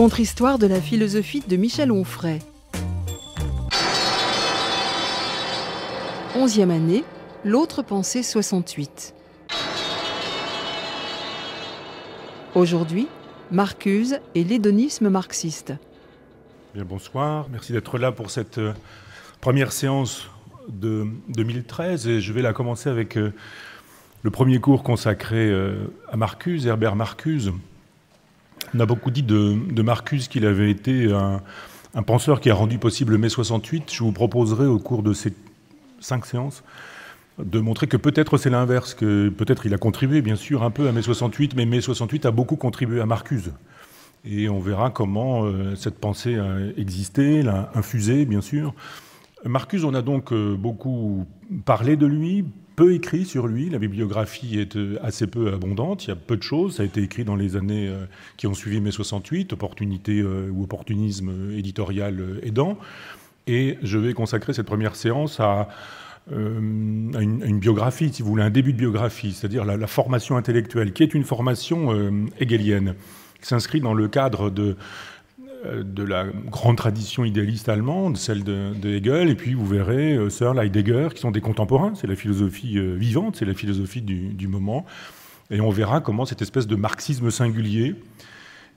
Contre-histoire de la philosophie de Michel Onfray. Onzième année, l'autre pensée 68. Aujourd'hui, Marcuse et l'hédonisme marxiste. Bien, bonsoir, merci d'être là pour cette euh, première séance de 2013 et je vais la commencer avec euh, le premier cours consacré euh, à Marcuse, Herbert Marcuse, on a beaucoup dit de, Marcus qu'il avait été un, penseur qui a rendu possible mai 68. Je vous proposerai au cours de ces cinq séances de montrer que peut-être c'est l'inverse, que peut-être il a contribué bien sûr un peu à mai 68, mais mai 68 a beaucoup contribué à Marcus. Et on verra comment euh, cette pensée a existé, l'a infusée bien sûr. Marcus, on a donc euh, beaucoup parlé de lui, peu écrit sur lui. La bibliographie est euh, assez peu abondante. Il y a peu de choses. Ça a été écrit dans les années euh, qui ont suivi mai 68, opportunité euh, ou opportunisme éditorial aidant. Et je vais consacrer cette première séance à, une, biographie, si vous voulez, un début de biographie, c'est-à-dire la, formation intellectuelle, qui est une formation hegelienne, qui s'inscrit dans le cadre de de la grande tradition idéaliste allemande, celle de, Hegel, et puis vous verrez euh, Searle, Heidegger, qui sont des contemporains, c'est la philosophie euh, vivante, c'est la philosophie du, moment, et on verra comment cette espèce de marxisme singulier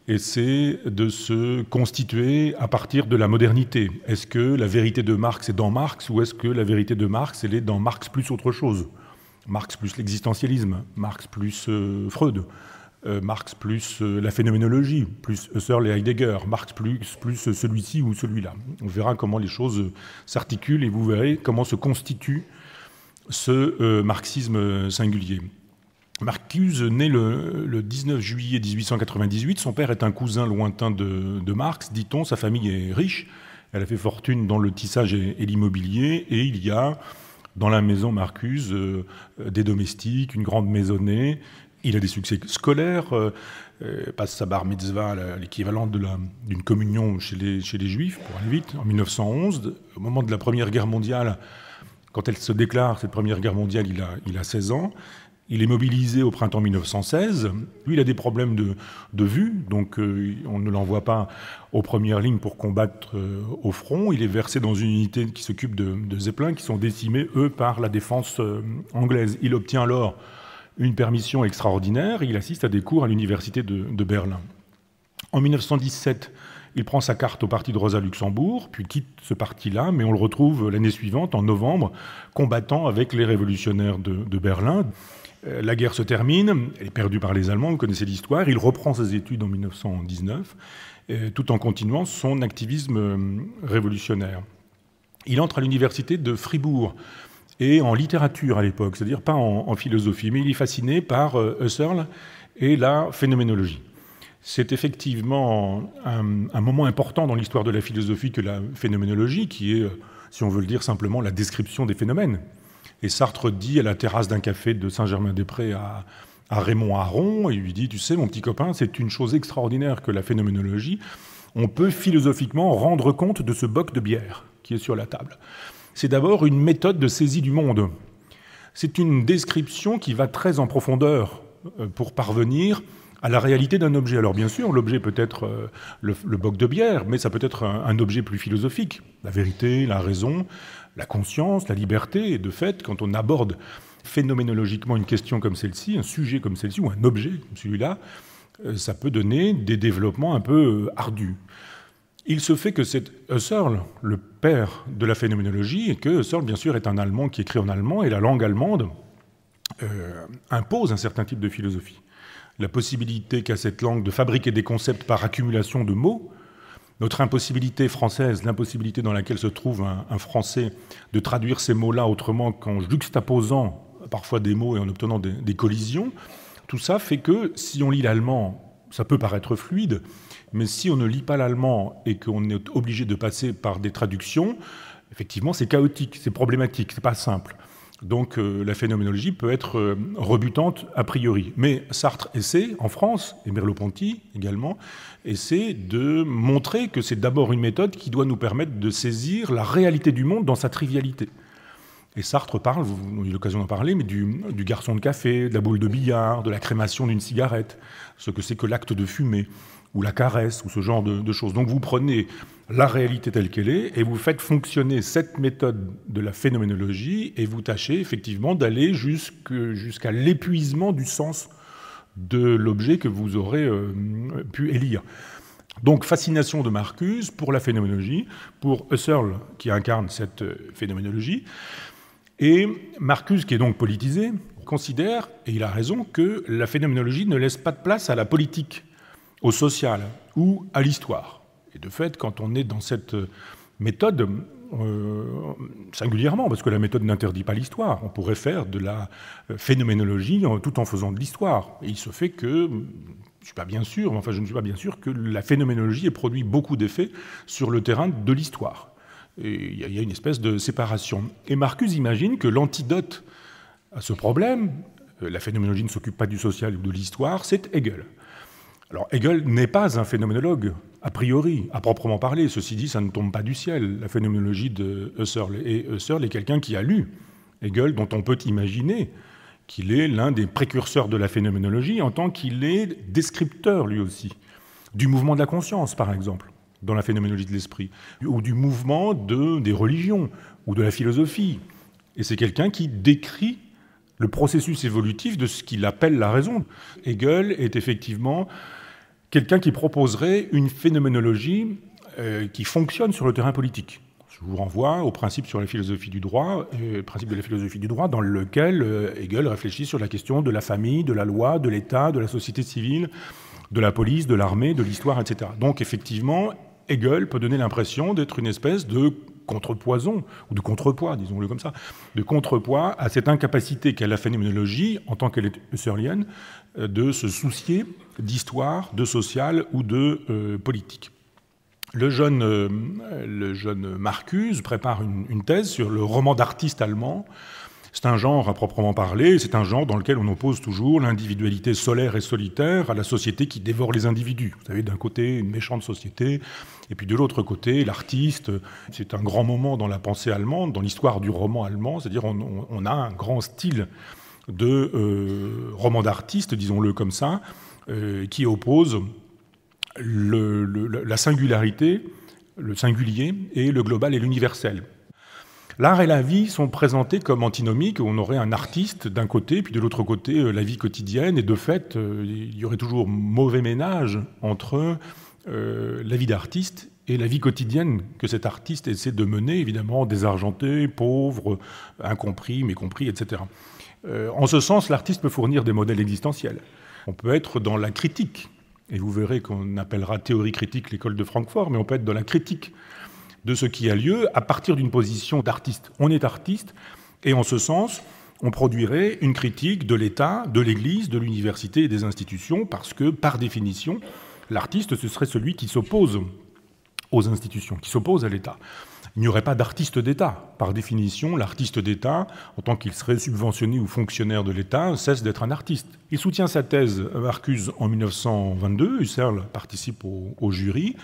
essaie de se constituer à partir de la modernité. Est-ce que la vérité de Marx est dans Marx, ou est-ce que la vérité de Marx, elle est dans Marx plus autre chose Marx plus l'existentialisme, Marx plus euh, Freud euh, Marx plus euh, la phénoménologie, plus Husserl et Heidegger, Marx plus, plus celui-ci ou celui-là. On verra comment les choses euh, s'articulent et vous verrez comment se constitue ce marxisme singulier. Marcuse naît le, 19 juillet 1898. Son père est un cousin lointain de, Marx, dit-on. Sa famille est riche. Elle a fait fortune dans le tissage et, l'immobilier. Et il y a dans la maison Marcuse des domestiques, une grande maisonnée il a des succès scolaires, euh, euh, passe sa bar mitzvah, l'équivalent d'une communion chez les, chez les Juifs, pour aller vite, en 1911. Au moment de la Première Guerre mondiale, quand elle se déclare, cette Première Guerre mondiale, il a, il a 16 ans. Il est mobilisé au printemps 1916. Lui, il a des problèmes de, vue, donc euh, on ne l'envoie pas aux premières lignes pour combattre au front. Il est versé dans une unité qui s'occupe de, de Zeppelin, qui sont décimés, eux, par la défense anglaise. Il obtient alors une permission extraordinaire il assiste à des cours à l'université de, Berlin. En 1917, il prend sa carte au parti de Rosa Luxembourg, puis quitte ce parti-là, mais on le retrouve l'année suivante, en novembre, combattant avec les révolutionnaires de, Berlin. Euh, la guerre se termine, elle est perdue par les Allemands, vous connaissez l'histoire, il reprend ses études en 1919, euh, tout en continuant son activisme euh, révolutionnaire. Il entre à l'université de Fribourg, et en littérature à l'époque, c'est-à-dire pas en, philosophie, mais il est fasciné par euh, Husserl et la phénoménologie. C'est effectivement un, moment important dans l'histoire de la philosophie que la phénoménologie, qui est, euh, si on veut le dire simplement, la description des phénomènes. Et Sartre dit à la terrasse d'un café de Saint-Germain-des-Prés à, Raymond Aron, et lui dit, tu sais, mon petit copain, c'est une chose extraordinaire que la phénoménologie, on peut philosophiquement rendre compte de ce boc de bière qui est sur la table c'est d'abord une méthode de saisie du monde. C'est une description qui va très en profondeur euh, pour parvenir à la réalité d'un objet. Alors bien sûr, l'objet peut être euh, le, boc de bière, mais ça peut être un, un, objet plus philosophique. La vérité, la raison, la conscience, la liberté. Et de fait, quand on aborde phénoménologiquement une question comme celle-ci, un sujet comme celle-ci, ou un objet comme celui-là, euh, ça peut donner des développements un peu ardus. Il se fait que c'est Husserl, le père de la phénoménologie, et que Husserl, bien sûr, est un Allemand qui écrit en allemand, et la langue allemande euh, impose un certain type de philosophie. La possibilité qu'a cette langue de fabriquer des concepts par accumulation de mots, notre impossibilité française, l'impossibilité dans laquelle se trouve un, Français de traduire ces mots-là autrement qu'en juxtaposant parfois des mots et en obtenant des collisions, tout ça fait que si on lit l'allemand, ça peut paraître fluide, mais si on ne lit pas l'allemand et qu'on est obligé de passer par des traductions, effectivement, c'est chaotique, c'est problématique, c'est pas simple. Donc euh, la phénoménologie peut être euh, rebutante a priori. Mais Sartre essaie, en France, et Merleau-Ponty également, essaie de montrer que c'est d'abord une méthode qui doit nous permettre de saisir la réalité du monde dans sa trivialité. Et Sartre parle, vous avez eu l'occasion d'en parler, mais du, du, garçon de café, de la boule de billard, de la crémation d'une cigarette, ce que c'est que l'acte de fumer ou la caresse, ou ce genre de, choses. Donc vous prenez la réalité telle qu'elle est et vous faites fonctionner cette méthode de la phénoménologie et vous tâchez effectivement d'aller jusqu'à l'épuisement du sens de l'objet que vous aurez euh, pu élire. Donc fascination de Marcus pour la phénoménologie, pour Husserl qui incarne cette euh, phénoménologie. Et Marcus, qui est donc politisé, considère, et il a raison, que la phénoménologie ne laisse pas de place à la politique au social ou à l'histoire. Et de fait, quand on est dans cette méthode, euh, singulièrement, parce que la méthode n'interdit pas l'histoire. On pourrait faire de la phénoménologie tout en faisant de l'histoire. Et il se fait que, je suis pas bien sûr, enfin je ne suis pas bien sûr que la phénoménologie ait produit beaucoup d'effets sur le terrain de l'histoire. Il y, a une espèce de séparation. Et Marcus imagine que l'antidote à ce problème, euh, la phénoménologie ne s'occupe pas du social ou de l'histoire, c'est Hegel. Alors Hegel n'est pas un phénoménologue, a priori, à proprement parler. Ceci dit, ça ne tombe pas du ciel, la phénoménologie de Husserl. Et Husserl est quelqu'un qui a lu Hegel, dont on peut imaginer qu'il est l'un des précurseurs de la phénoménologie en tant qu'il est descripteur lui aussi du mouvement de la conscience, par exemple, dans la phénoménologie de l'esprit, ou du mouvement des religions ou de la philosophie. Et c'est quelqu'un qui décrit le processus évolutif de ce qu'il appelle la raison. Hegel est effectivement quelqu'un qui proposerait une phénoménologie euh, qui fonctionne sur le terrain politique. Je vous renvoie au principe sur la philosophie du droit, euh, principe de la philosophie du droit, dans lequel euh, Hegel réfléchit sur la question de la famille, de la loi, de l'État, de la société civile, de la police, de l'armée, de l'histoire, etc. Donc effectivement, Hegel peut donner l'impression d'être une espèce de contrepoison, ou de contrepoids, disons-le comme ça, de contrepoids à cette incapacité qu'a la phénoménologie, en tant qu'elle est husserlienne, de se soucier d'histoire, de social ou de euh, politique. Le jeune, euh, le jeune, Marcus prépare une, thèse sur le roman d'artiste allemand. C'est un genre à proprement parler, c'est un genre dans lequel on oppose toujours l'individualité solaire et solitaire à la société qui dévore les individus. Vous savez, d'un côté une méchante société, et puis de l'autre côté l'artiste. C'est un grand moment dans la pensée allemande, dans l'histoire du roman allemand, c'est-à-dire on, a un grand style de euh, romans d'artistes, disons-le comme ça, euh, qui opposent la singularité, le singulier, et le global et l'universel. L'art et la vie sont présentés comme antinomiques. On aurait un artiste d'un côté, puis de l'autre côté, euh, la vie quotidienne. Et de fait, il y aurait toujours mauvais ménage entre la vie d'artiste et la vie quotidienne que cet artiste essaie de mener, évidemment, désargenté, pauvre, incompris, mécompris, etc. Euh, en ce sens, l'artiste peut fournir des modèles existentiels. On peut être dans la critique, et vous verrez qu'on appellera théorie critique l'école de Francfort, mais on peut être dans la critique de ce qui a lieu à partir d'une position d'artiste. On est artiste, et en ce sens, on produirait une critique de l'État, de l'Église, de l'université et des institutions, parce que, par définition, l'artiste, ce serait celui qui s'oppose aux institutions, qui s'oppose à l'État il n'y aurait pas d'artiste d'État. Par définition, l'artiste d'État, en tant qu'il serait subventionné ou fonctionnaire de l'État, cesse d'être un artiste. Il soutient sa thèse Marcuse en 1922, Husserl participe au, jury,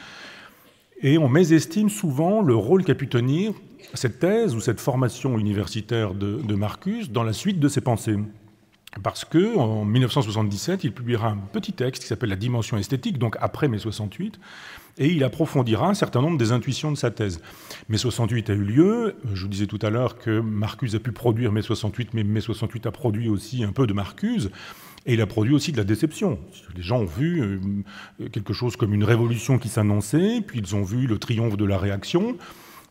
et on mésestime souvent le rôle qu'a pu tenir cette thèse ou cette formation universitaire de, de Marcuse dans la suite de ses pensées parce que en 1977, il publiera un petit texte qui s'appelle La dimension esthétique, donc après mai 68, et il approfondira un certain nombre des intuitions de sa thèse. Mai 68 a eu lieu, je vous disais tout à l'heure que Marcuse a pu produire mai 68, mais mai 68 a produit aussi un peu de Marcuse. Et il a produit aussi de la déception. Les gens ont vu euh, quelque chose comme une révolution qui s'annonçait, puis ils ont vu le triomphe de la réaction,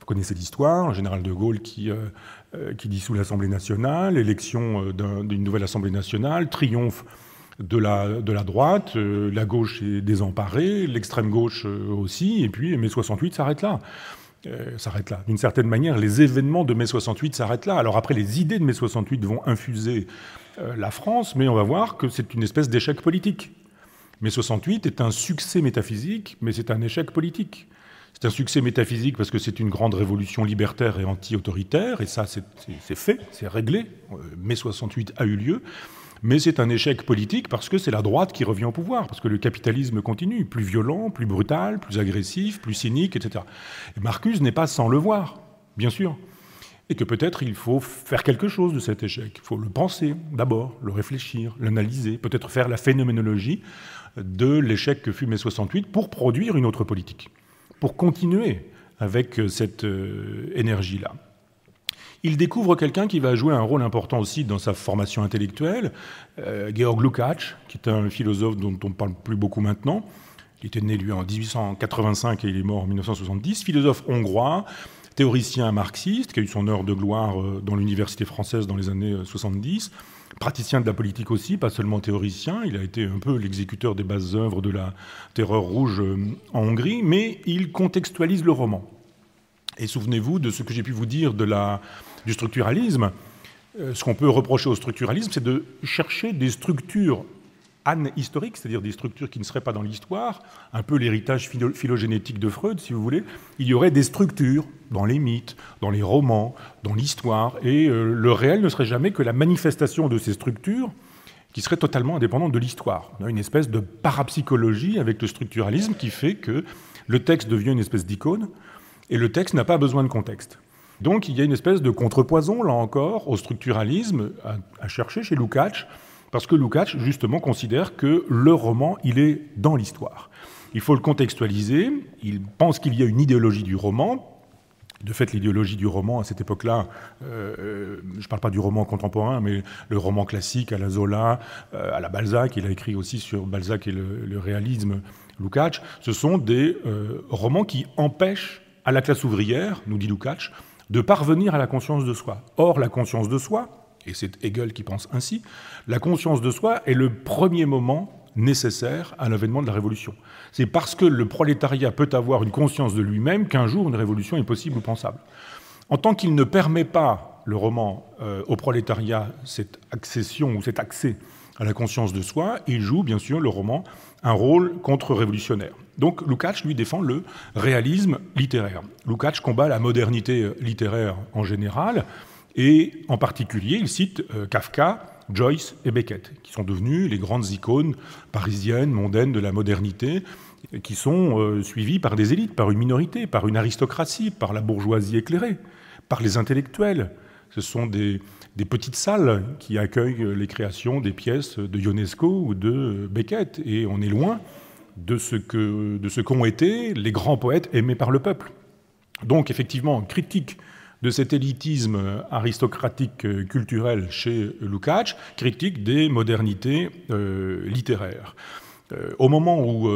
connaissez l'histoire, général de Gaulle qui, euh, euh, dissout l'Assemblée nationale, l'élection euh, d'une nouvelle Assemblée nationale, triomphe de la, droite, la gauche est désemparée, l'extrême gauche aussi, et puis mai 68 s'arrête là. s'arrête là. D'une certaine manière, les événements de mai 68 s'arrêtent là. Alors après, les idées de mai 68 vont infuser la France, mais on va voir que c'est une espèce d'échec politique. Mai 68 est un succès métaphysique, mais c'est un échec politique. C'est un succès métaphysique parce que c'est une grande révolution libertaire et anti-autoritaire, et ça, c'est fait, c'est réglé. Euh, mai 68 a eu lieu. Mais c'est un échec politique parce que c'est la droite qui revient au pouvoir, parce que le capitalisme continue, plus violent, plus brutal, plus agressif, plus cynique, etc. Et Marcuse n'est pas sans le voir, bien sûr. Et que peut-être il faut faire quelque chose de cet échec. Il faut le penser d'abord, le réfléchir, l'analyser, peut-être faire la phénoménologie de l'échec que fut mai 68 pour produire une autre politique pour continuer avec euh, cette euh, énergie-là. Il découvre quelqu'un qui va jouer un rôle important aussi dans sa formation intellectuelle, euh, Georg Lukács, qui est un philosophe dont on ne parle plus beaucoup maintenant. Il était né, lui, en 1885 et il est mort en 1970, philosophe hongrois, théoricien marxiste, qui a eu son heure de gloire dans l'université française dans les années 70 praticien de la politique aussi, pas seulement théoricien. Il a été un peu l'exécuteur des bases œuvres de la Terreur rouge euh, en Hongrie, mais il contextualise le roman. Et souvenez-vous de ce que j'ai pu vous dire de du structuralisme. Euh, ce qu'on peut reprocher au structuralisme, c'est de chercher des structures historique c'est-à-dire des structures qui ne seraient pas dans l'histoire, un peu l'héritage phylogénétique de Freud, si vous voulez, il y aurait des structures dans les mythes, dans les romans, dans l'histoire, et euh, le réel ne serait jamais que la manifestation de ces structures qui seraient totalement indépendantes de l'histoire. On a une espèce de parapsychologie avec le structuralisme qui fait que le texte devient une espèce d'icône, et le texte n'a pas besoin de contexte. Donc il y a une espèce de contrepoison, là encore, au structuralisme à, à chercher chez Lukács, parce que Lukács, justement, considère que le roman, il est dans l'histoire. Il faut le contextualiser. Il pense qu'il y a une idéologie du roman, de fait, l'idéologie du roman à cette époque-là, euh, je ne parle pas du roman contemporain, mais le roman classique à la Zola, euh, à la Balzac, il a écrit aussi sur Balzac et le, réalisme, Lukács, ce sont des euh, romans qui empêchent à la classe ouvrière, nous dit Lukács, de parvenir à la conscience de soi. Or, la conscience de soi, et c'est Hegel qui pense ainsi, la conscience de soi est le premier moment nécessaire à l'avènement de la révolution. C'est parce que le prolétariat peut avoir une conscience de lui-même qu'un jour une révolution est possible ou pensable. En tant qu'il ne permet pas le roman euh, au prolétariat cette accession ou cet accès à la conscience de soi, il joue bien sûr le roman un rôle contre-révolutionnaire. Donc Lukács lui défend le réalisme littéraire. Lukács combat la modernité euh, littéraire en général, et en particulier, il cite euh, Kafka, Joyce et Beckett, qui sont devenus les grandes icônes parisiennes, mondaines de la modernité, qui sont euh, suivies par des élites, par une minorité, par une aristocratie, par la bourgeoisie éclairée, par les intellectuels. Ce sont des, petites salles qui accueillent les créations des pièces de Ionesco ou de Beckett. Et on est loin de ce, de ce qu'ont été les grands poètes aimés par le peuple. Donc effectivement, critique de cet élitisme aristocratique euh, culturel chez Lukács, critique des modernités euh, littéraires. Euh, au moment où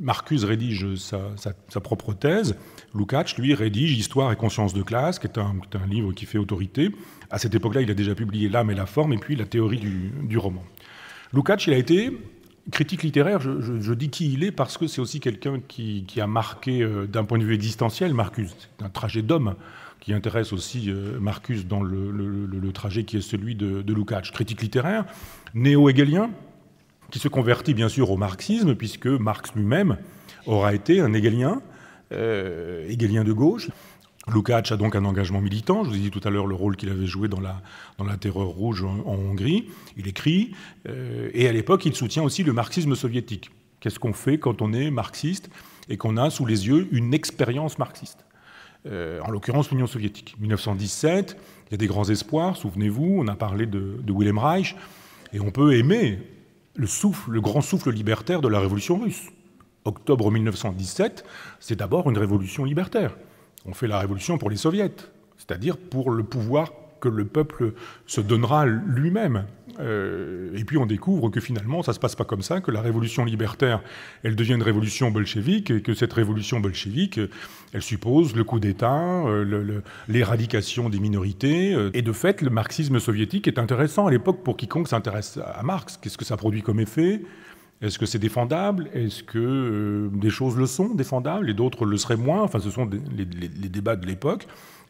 Marcus rédige sa, propre thèse, Lukács, lui, rédige Histoire et conscience de classe, qui est un, livre qui fait autorité. À cette époque-là, il a déjà publié L'âme et la forme, et puis la théorie du, roman. Lukács, il a été critique littéraire, je, dis qui il est parce que c'est aussi quelqu'un qui, a marqué, d'un point de vue existentiel, Marcus, c'est un trajet d'homme qui intéresse aussi euh, Marcus dans le, trajet qui est celui de, Lukács, critique littéraire, néo hégélien qui se convertit bien sûr au marxisme, puisque Marx lui-même aura été un hégélien, euh, de gauche. Lukács a donc un engagement militant. Je vous ai dit tout à l'heure le rôle qu'il avait joué dans la, dans la Terreur rouge en, Hongrie. Il écrit, euh, et à l'époque, il soutient aussi le marxisme soviétique. Qu'est-ce qu'on fait quand on est marxiste et qu'on a sous les yeux une expérience marxiste euh, en l'occurrence l'Union soviétique. 1917, il y a des grands espoirs, souvenez-vous, on a parlé de, Wilhelm Reich, et on peut aimer le souffle, le grand souffle libertaire de la révolution russe. Octobre 1917, c'est d'abord une révolution libertaire. On fait la révolution pour les soviets, c'est-à-dire pour le pouvoir que le peuple se donnera lui-même. Euh, et puis on découvre que finalement, ça ne se passe pas comme ça, que la révolution libertaire, elle devient une révolution bolchevique, et que cette révolution bolchevique, elle suppose le coup d'État, euh, l'éradication des minorités. Euh, et de fait, le marxisme soviétique est intéressant à l'époque pour quiconque s'intéresse à Marx. Qu'est-ce que ça produit comme effet est-ce que c'est défendable Est-ce que des choses le sont défendables et d'autres le seraient moins Enfin, ce sont les, débats de l'époque.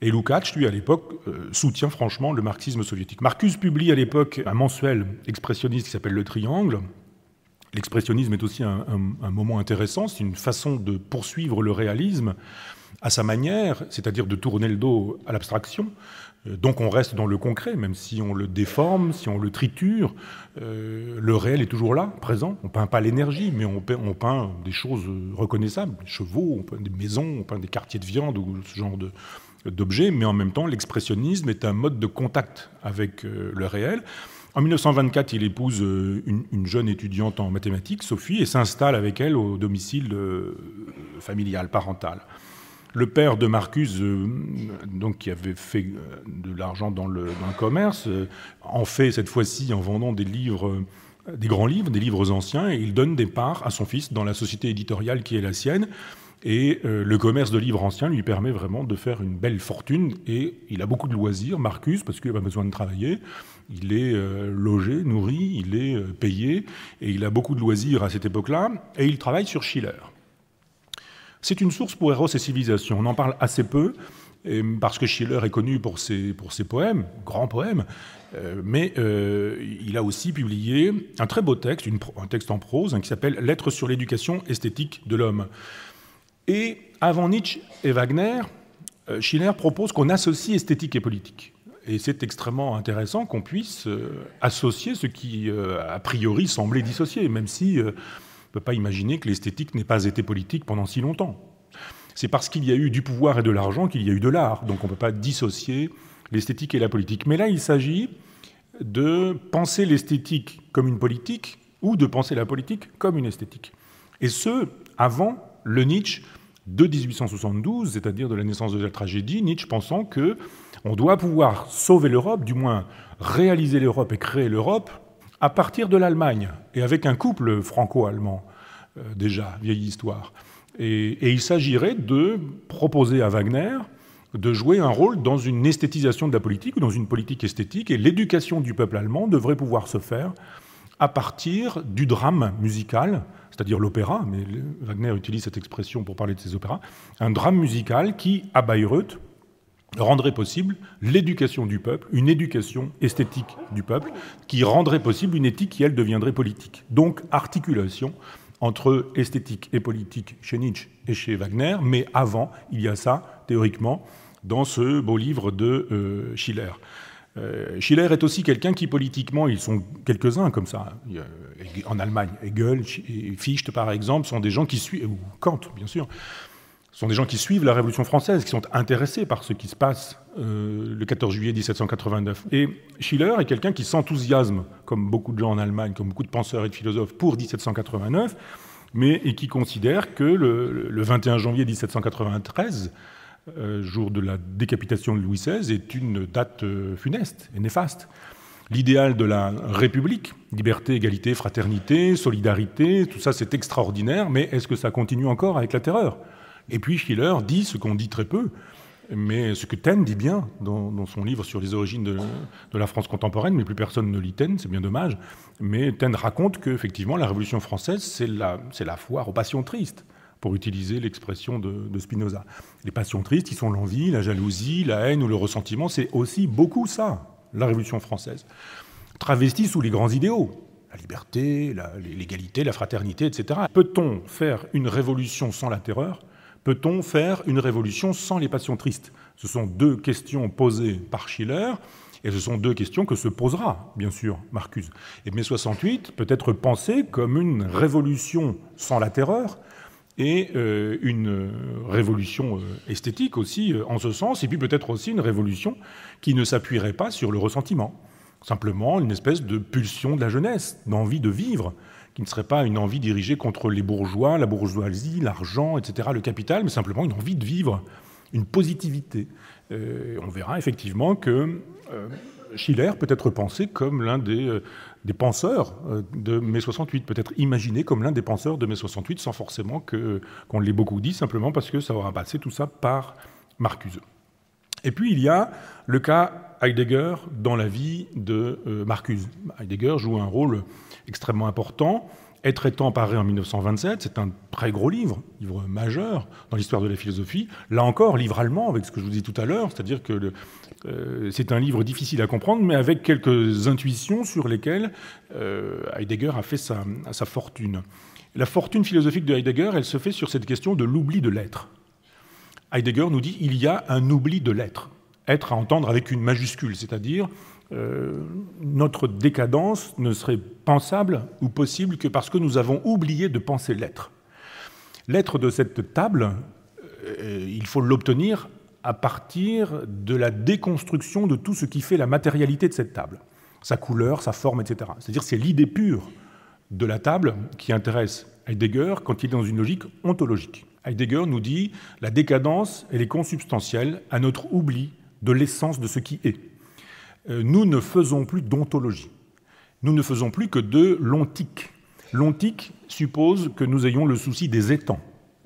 Et Lukács, lui, à l'époque, euh, soutient franchement le marxisme soviétique. Marcus publie à l'époque un mensuel expressionniste qui s'appelle Le Triangle. L'expressionnisme est aussi un, moment intéressant, c'est une façon de poursuivre le réalisme à sa manière, c'est-à-dire de tourner le dos à l'abstraction. Euh, donc on reste dans le concret, même si on le déforme, si on le triture, euh, le réel est toujours là, présent. On peint pas l'énergie, mais on peint, des choses reconnaissables, des chevaux, des maisons, des quartiers de viande ou ce genre de, d'objets, mais en même temps, l'expressionnisme est un mode de contact avec euh, le réel. En 1924, il épouse euh, une, jeune étudiante en mathématiques, Sophie, et s'installe avec elle au domicile euh, familial, parental. Le père de Marcus, donc, qui avait fait de l'argent dans, le, commerce, en fait cette fois-ci en vendant des livres, des grands livres, des livres anciens, et il donne des parts à son fils dans la société éditoriale qui est la sienne. Et euh, le commerce de livres anciens lui permet vraiment de faire une belle fortune. Et il a beaucoup de loisirs, Marcus, parce qu'il n'a pas besoin de travailler. Il est euh, logé, nourri, il est euh, payé, et il a beaucoup de loisirs à cette époque-là. Et il travaille sur Schiller. C'est une source pour héros et Civilisation. On en parle assez peu. parce que Schiller est connu pour ses, pour ses poèmes, grands poèmes, mais il a aussi publié un très beau texte, un texte en prose, hein, qui s'appelle Lettres sur l'éducation esthétique de l'homme, et avant Nietzsche et Wagner, euh, Schiller propose qu'on associe esthétique et politique. Et c'est extrêmement intéressant qu'on puisse euh, associer ce qui, euh, a priori, semblait dissocier, même si on ne peut pas imaginer que l'esthétique n'ait pas été politique pendant si longtemps. C'est parce qu'il y a eu du pouvoir et de l'argent qu'il y a eu de l'art. Donc on ne peut pas dissocier l'esthétique et la politique. Mais là, il s'agit de penser l'esthétique comme une politique ou de penser la politique comme une esthétique. Et ce, avant le Nietzsche de 1872, c'est-à-dire de la naissance de la tragédie, Nietzsche pensant que on doit pouvoir sauver l'Europe, du moins réaliser l'Europe et créer l'Europe à partir de l'Allemagne et avec un couple franco-allemand euh, déjà vieille histoire. et il s'agirait de proposer à Wagner de jouer un rôle dans une esthétisation de la politique ou dans une politique esthétique et l'éducation du peuple allemand devrait pouvoir se faire à partir du drame musical, c'est-à-dire l'opéra, mais Wagner utilise cette expression pour parler de ses opéras, un drame musical qui, à Bayreuth, rendrait possible l'éducation du peuple, une éducation esthétique du peuple, qui rendrait possible une éthique qui, elle, deviendrait politique. Donc, articulation entre esthétique et politique chez Nietzsche et chez Wagner, mais avant, il y a ça, théoriquement, dans ce beau livre de euh, Schiller. Euh, Schiller est aussi quelqu'un qui politiquement, ils sont quelques-uns comme ça, en Allemagne, Hegel, Fichte par exemple, sont des gens qui suivent, ou Kant bien sûr, sont des gens qui suivent la Révolution française, qui sont intéressés par ce qui se passe euh, le 14 juillet 1789. Et Schiller est quelqu'un qui s'enthousiasme, comme beaucoup de gens en Allemagne, comme beaucoup de penseurs et de philosophes, pour 1789, mais qui considère que le, le 21 janvier 1793, euh, jour de la décapitation de Louis XVI, est une date euh, funeste et néfaste. L'idéal de la République, liberté, égalité, fraternité, solidarité, tout ça c'est extraordinaire, mais est-ce que ça continue encore avec la terreur Et puis Schiller dit ce qu'on dit très peu, mais ce que Taine dit bien dans, son livre sur les origines de, la France contemporaine, mais plus personne ne lit Taine, c'est bien dommage. Mais Taine raconte que la Révolution française, c'est la foire aux passions tristes pour utiliser l'expression de, Spinoza. Les passions tristes, ils sont l'envie, la jalousie, la haine ou le ressentiment, c'est aussi beaucoup ça, la Révolution française, travestie sous les grands idéaux, la liberté, l'égalité, la, fraternité, etc. Peut-on faire une révolution sans la terreur Peut-on faire une révolution sans les passions tristes Ce sont deux questions posées par Schiller. Et ce sont deux questions que se posera, bien sûr, Marcuse. Et mai 68 peut être pensé comme une révolution sans la terreur, et euh, une euh, révolution euh, esthétique aussi en ce sens, et puis peut-être aussi une révolution qui ne s'appuierait pas sur le ressentiment, simplement une espèce de pulsion de la jeunesse, d'envie de vivre, qui ne serait pas une envie dirigée contre les bourgeois, la bourgeoisie, l'argent, etc., le capital, mais simplement une envie de vivre, une positivité. on verra effectivement que Schiller peut être pensé comme l'un des des penseurs euh, de mai 68, peut-être imaginé comme l'un des penseurs de mai 68, sans forcément euh, qu'on l'ait beaucoup dit, simplement parce que ça aura passé tout ça par Marcuse. Et puis il y a le cas Heidegger dans la vie de euh, Marcuse. Heidegger joue un rôle extrêmement important. Être étant paré en 1927, c'est un très gros livre, livre majeur dans l'histoire de la philosophie. Là encore, livre allemand, avec ce que je vous dis tout à l'heure, c'est-à-dire que euh, c'est un livre difficile à comprendre, mais avec quelques intuitions sur lesquelles euh, Heidegger a fait sa, fortune. La fortune philosophique de Heidegger, elle se fait sur cette question de l'oubli de l'être. Heidegger nous dit il y a un oubli de l'être. Être à entendre avec une majuscule, c'est-à-dire euh, notre décadence ne serait pensable ou possible que parce que nous avons oublié de penser l'être. L'être de cette table, il faut l'obtenir à partir de la déconstruction de tout ce qui fait la matérialité de cette table, sa couleur, sa forme, etc. C'est-à-dire c'est l'idée pure de la table qui intéresse Heidegger quand il est dans une logique ontologique. Heidegger nous dit la décadence, est consubstantielle à notre oubli de l'essence de ce qui est. Euh, nous ne faisons plus d'ontologie. Nous ne faisons plus que de l'ontique. L'ontique suppose que nous ayons le souci des étangs,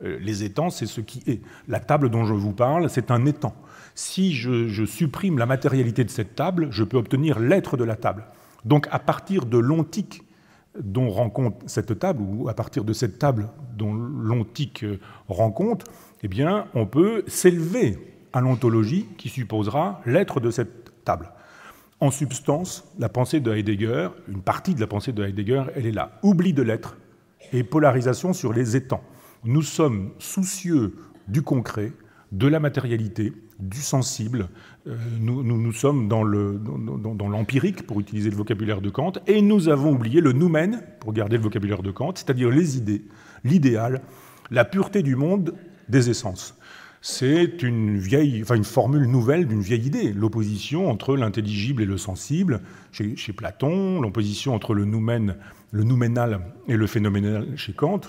euh, les étangs, c'est ce qui est. La table dont je vous parle, c'est un étang. Si je, supprime la matérialité de cette table, je peux obtenir l'être de la table. Donc à partir de l'ontique dont rencontre cette table, ou à partir de cette table dont l'ontique euh, rencontre, eh bien, on peut s'élever à l'ontologie qui supposera l'être de cette table. En substance, la pensée de Heidegger, une partie de la pensée de Heidegger, elle est là. Oubli de l'être et polarisation sur les étangs. Nous sommes soucieux du concret, de la matérialité, du sensible. Euh, nous, nous, sommes dans l'empirique, pour utiliser le vocabulaire de Kant, et nous avons oublié le noumen, pour garder le vocabulaire de Kant, c'est-à-dire les idées, l'idéal, la pureté du monde des essences. C'est une vieille, une formule nouvelle d'une vieille idée, l'opposition entre l'intelligible et le sensible chez, Platon, l'opposition entre le noumen, le nouménal et le phénoménal chez Kant,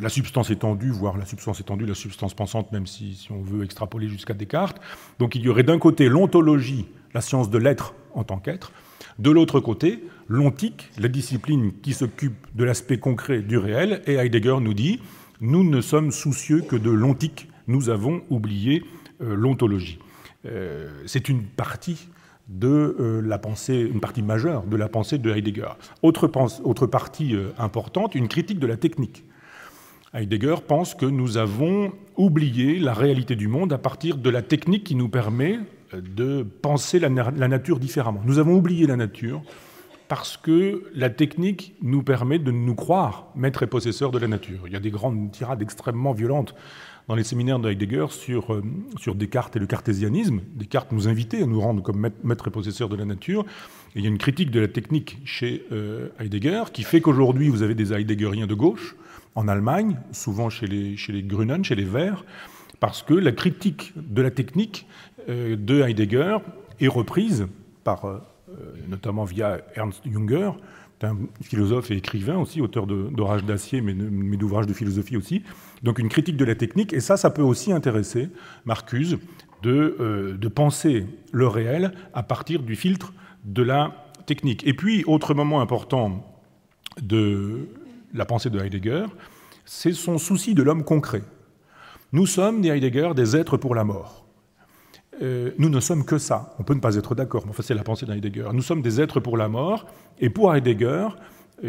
la substance étendue, voire la substance étendue, la substance pensante, même si, on veut extrapoler jusqu'à Descartes. Donc il y aurait d'un côté l'ontologie, la science de l'être en tant qu'être, de l'autre côté l'ontique, la discipline qui s'occupe de l'aspect concret du réel, et Heidegger nous dit, nous ne sommes soucieux que de l'ontique, nous avons oublié euh, l'ontologie. Euh, c'est une partie de euh, la pensée, une partie majeure de la pensée de Heidegger. Autre, autre partie importante, une critique de la technique. Heidegger pense que nous avons oublié la réalité du monde à partir de la technique qui nous permet euh, de penser la, nature différemment. Nous avons oublié la nature parce que la technique nous permet de nous croire maître et possesseur de la nature. Il y a des grandes tirades extrêmement violentes dans les séminaires de Heidegger sur, euh, Descartes et le cartésianisme. Descartes nous invitait à nous rendre comme maître et possesseur de la nature. il y a une critique de la technique chez euh, Heidegger qui fait qu'aujourd'hui, vous avez des Heideggeriens de gauche en Allemagne, souvent chez les, chez les chez les Verts, parce que la critique de la technique euh, de Heidegger est reprise par, euh, euh, notamment via Ernst Jünger, un philosophe et écrivain aussi, auteur d'Orage d'acier, mais, mais d'ouvrages de philosophie aussi. Donc une critique de la technique, et ça, ça peut aussi intéresser Marcuse de, de penser le réel à partir du filtre de la technique. Et puis, autre moment important de, la pensée de Heidegger, c'est son souci de l'homme concret. Nous sommes, dit Heidegger, des êtres pour la mort. Euh, nous ne sommes que ça. On peut ne pas être d'accord, mais enfin, c'est la pensée d'Heidegger. Nous sommes des êtres pour la mort, et pour Heidegger, euh,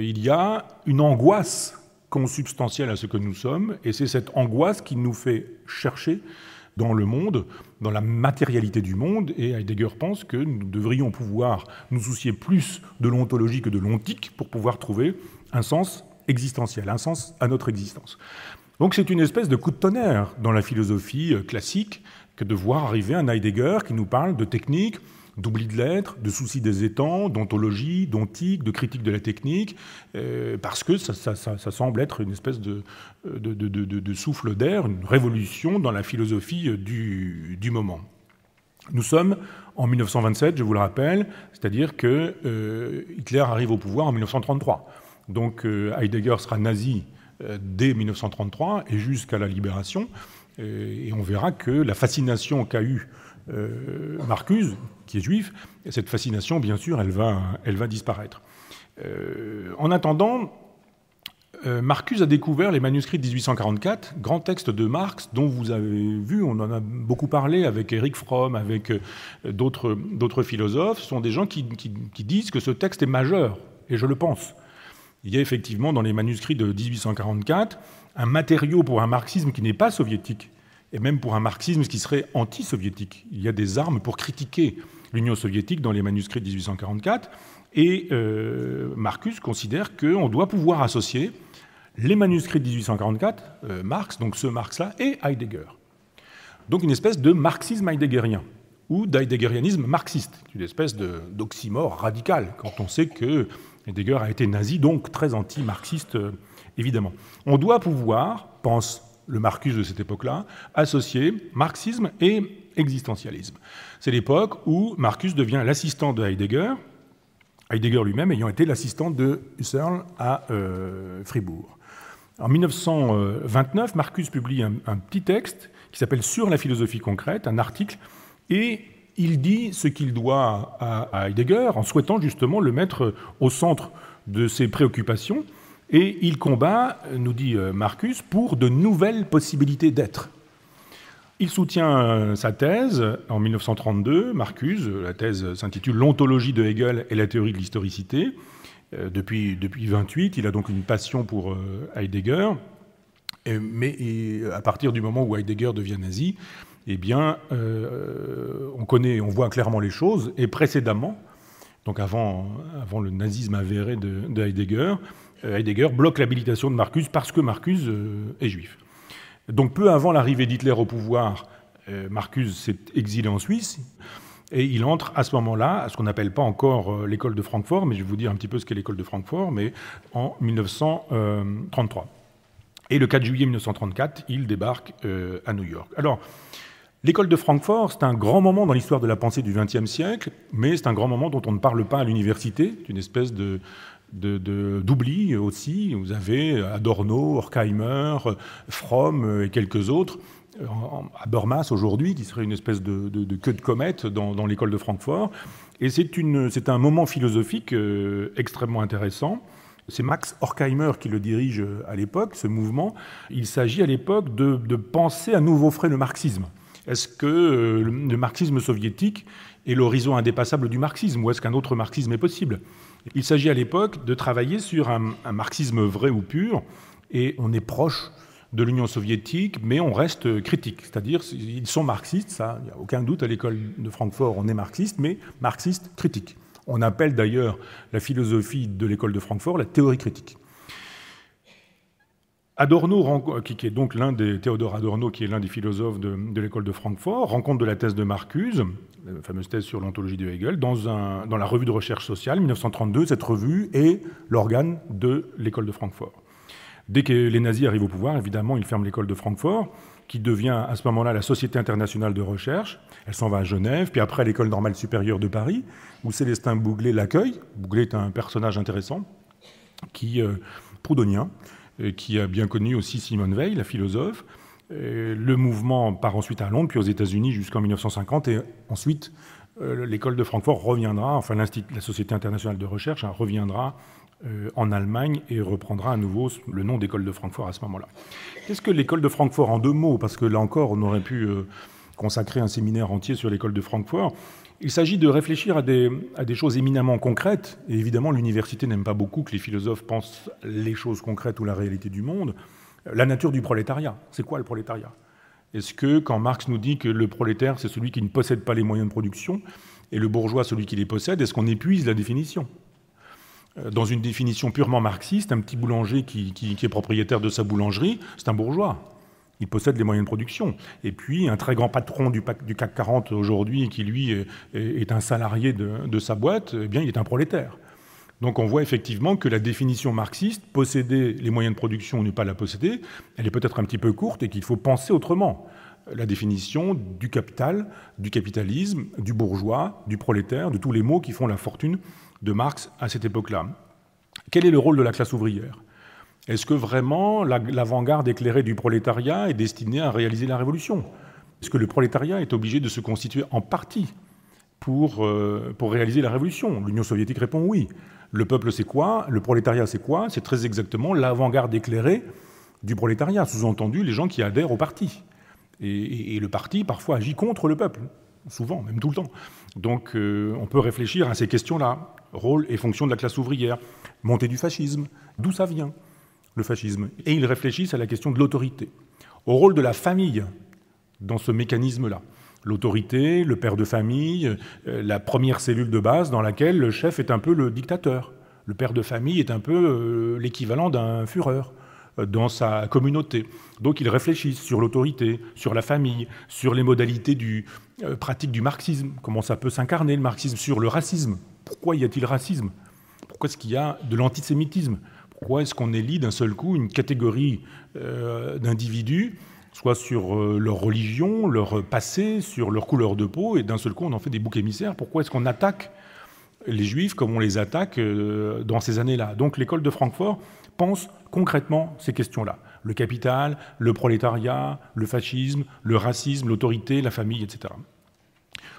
il y a une angoisse consubstantielle à ce que nous sommes, et c'est cette angoisse qui nous fait chercher dans le monde, dans la matérialité du monde, et Heidegger pense que nous devrions pouvoir nous soucier plus de l'ontologie que de l'ontique pour pouvoir trouver un sens existentiel, un sens à notre existence. Donc c'est une espèce de coup de tonnerre dans la philosophie euh, classique que de voir arriver un Heidegger qui nous parle de technique, d'oubli de l'être, de souci des étangs, d'ontologie, d'ontique, de critique de la technique, euh, parce que ça, semble être une espèce euh, de, souffle d'air, une révolution dans la philosophie du, moment. Nous sommes en 1927, je vous le rappelle, c'est-à-dire que Hitler arrive au pouvoir en 1933. Donc euh, Heidegger sera nazi euh, dès 1933 et jusqu'à la libération. Et on verra que la fascination qu'a eue euh, Marcus, qui est juif, cette fascination, bien sûr, elle va, disparaître. en attendant, Marcus a découvert les manuscrits de 1844, grand texte de Marx dont vous avez vu, on en a beaucoup parlé avec Eric Fromm, avec d'autres philosophes, ce sont des gens qui disent que ce texte est majeur, et je le pense il y a effectivement dans les manuscrits de 1844 un matériau pour un marxisme qui n'est pas soviétique, et même pour un marxisme qui serait anti-soviétique. Il y a des armes pour critiquer l'Union soviétique dans les manuscrits de 1844, et euh, Marcus considère qu'on doit pouvoir associer les manuscrits de 1844, euh, Marx, donc ce Marx-là, et Heidegger. Donc une espèce de marxisme heideggerien, ou d'heideggerianisme marxiste, une espèce d'oxymore radical, quand on sait que Heidegger a été nazi, donc très anti-marxiste, euh, évidemment. On doit pouvoir, pense le Marcus de cette époque-là, associer marxisme et existentialisme. C'est l'époque où Marcus devient l'assistant de Heidegger, Heidegger lui-même ayant été l'assistant de Husserl à euh, Fribourg. En 1929, Marcus publie un petit texte qui s'appelle Sur la philosophie concrète, un article, et il dit ce qu'il doit à, Heidegger en souhaitant justement le mettre au centre de ses préoccupations. Et il combat, nous dit euh, Marcus, pour de nouvelles possibilités d'être. Il soutient euh, sa thèse en 1932, Marcus, euh, la thèse s'intitule L'ontologie de Hegel et la théorie de l'historicité. Depuis, depuis il a donc une passion pour Heidegger, mais à partir du moment où Heidegger devient nazi, eh bien, euh, on connaît, on voit clairement les choses. Et précédemment, donc avant, avant le nazisme avéré de, Heidegger, euh, Heidegger bloque l'habilitation de Marcus parce que Marcus euh, est juif. Donc peu avant l'arrivée d'Hitler au pouvoir, Marcus s'est exilé en Suisse. Et il entre à ce moment-là, à ce qu'on n'appelle pas encore l'école de Francfort, mais je vais vous dire un petit peu ce qu'est l'école de Francfort, mais en 1933. Et le 4 juillet 1934, il débarque à New York. Alors, L'école de Francfort, c'est un grand moment dans l'histoire de la pensée du XXe siècle, mais c'est un grand moment dont on ne parle pas à l'université. C'est une espèce de, d'oubli aussi. Vous avez Adorno, Horkheimer, Fromm et quelques autres à Bormas aujourd'hui, qui serait une espèce de, queue de comète dans, l'école de Francfort. Et c'est un moment philosophique euh, extrêmement intéressant. C'est Max Horkheimer qui le dirige à l'époque, ce mouvement. Il s'agit à l'époque de penser à nouveau frais le marxisme. Est-ce que euh, le marxisme soviétique est l'horizon indépassable du marxisme ou est-ce qu'un autre marxisme est possible Il s'agit à l'époque de travailler sur un, marxisme vrai ou pur et on est proche de l'Union soviétique, mais on reste critique. C'est-à-dire, ils sont marxistes, ça, il n'y a aucun doute, à l'école de Francfort, on est marxiste, mais marxiste critique. On appelle d'ailleurs la philosophie de l'école de Francfort la théorie critique. Adorno, euh, qui est donc l'un des Théodore Adorno, qui est l'un des philosophes de, l'école de Francfort, rencontre de la thèse de Marcuse, la fameuse thèse sur l'ontologie de Hegel, dans, un, dans la revue de recherche sociale 1932. Cette revue est l'organe de l'école de Francfort. Dès que les nazis arrivent au pouvoir, évidemment, ils ferment l'école de Francfort, qui devient à ce moment-là la Société internationale de recherche. Elle s'en va à Genève, puis après à l'école normale supérieure de Paris, où Célestin Bouglet l'accueille. Bouglet est un personnage intéressant, qui, euh, euh, qui a bien connu aussi Simone Veil, la philosophe. Euh, le mouvement part ensuite à Londres, puis aux États-Unis jusqu'en 1950, et ensuite euh, l'école de Francfort reviendra, enfin la Société internationale de recherche hein, reviendra en Allemagne et reprendra à nouveau le nom d'école de Francfort à ce moment-là. Qu'est-ce que l'école de Francfort en deux mots Parce que là encore, on aurait pu consacrer un séminaire entier sur l'école de Francfort. Il s'agit de réfléchir à des, choses éminemment concrètes, et évidemment l'université n'aime pas beaucoup que les philosophes pensent les choses concrètes ou la réalité du monde. Euh, la nature du prolétariat, c'est quoi le prolétariat Est-ce que quand Marx nous dit que le prolétaire, c'est celui qui ne possède pas les moyens de production, et le bourgeois, celui qui les possède, est-ce qu'on épuise la définition euh, Dans une définition purement marxiste, un petit boulanger qui est propriétaire de sa boulangerie, c'est un bourgeois. Il possède les moyens de production. Et puis, un très grand patron du, CAC 40 aujourd'hui, qui lui est un salarié de, sa boîte, eh bien, il est un prolétaire. Donc on voit effectivement que la définition marxiste, posséder les moyens de production ou ne pas la posséder, elle est peut-être un petit peu courte et qu'il faut penser autrement. La définition du capital, du capitalisme, du bourgeois, du prolétaire, de tous les mots qui font la fortune de Marx à cette époque-là. Quel est le rôle de la classe ouvrière est-ce que vraiment l'avant-garde éclairée du prolétariat est destinée à réaliser la révolution Est-ce que le prolétariat est obligé de se constituer en partie pour, euh, réaliser la révolution L'Union soviétique répond oui. Le peuple, c'est quoi Le prolétariat, c'est quoi C'est très exactement l'avant-garde éclairée du prolétariat, sous-entendu les gens qui adhèrent au parti. Et, le parti, parfois, agit contre le peuple, souvent, même tout le temps. Donc euh, on peut réfléchir à ces questions-là. Rôle et fonction de la classe ouvrière, montée du fascisme, d'où ça vient le fascisme. Et ils réfléchissent à la question de l'autorité, au rôle de la famille dans ce mécanisme-là. L'autorité, le père de famille, euh, la première cellule de base dans laquelle le chef est un peu le dictateur. Le père de famille est un peu euh, l'équivalent d'un fureur euh, dans sa communauté. Donc ils réfléchissent sur l'autorité, sur la famille, sur les modalités du, pratique du marxisme, comment ça peut s'incarner le marxisme, sur le racisme. Pourquoi y a-t-il racisme Pourquoi est-ce qu'il y a de l'antisémitisme pourquoi est-ce qu'on élit d'un seul coup une catégorie euh, d'individus, soit sur euh, leur religion, leur passé, sur leur couleur de peau, et d'un seul coup on en fait des boucs émissaires Pourquoi est-ce qu'on attaque les juifs comme on les attaque euh, dans ces années-là Donc l'école de Francfort pense concrètement ces questions-là. Le capital, le prolétariat, le fascisme, le racisme, l'autorité, la famille, etc.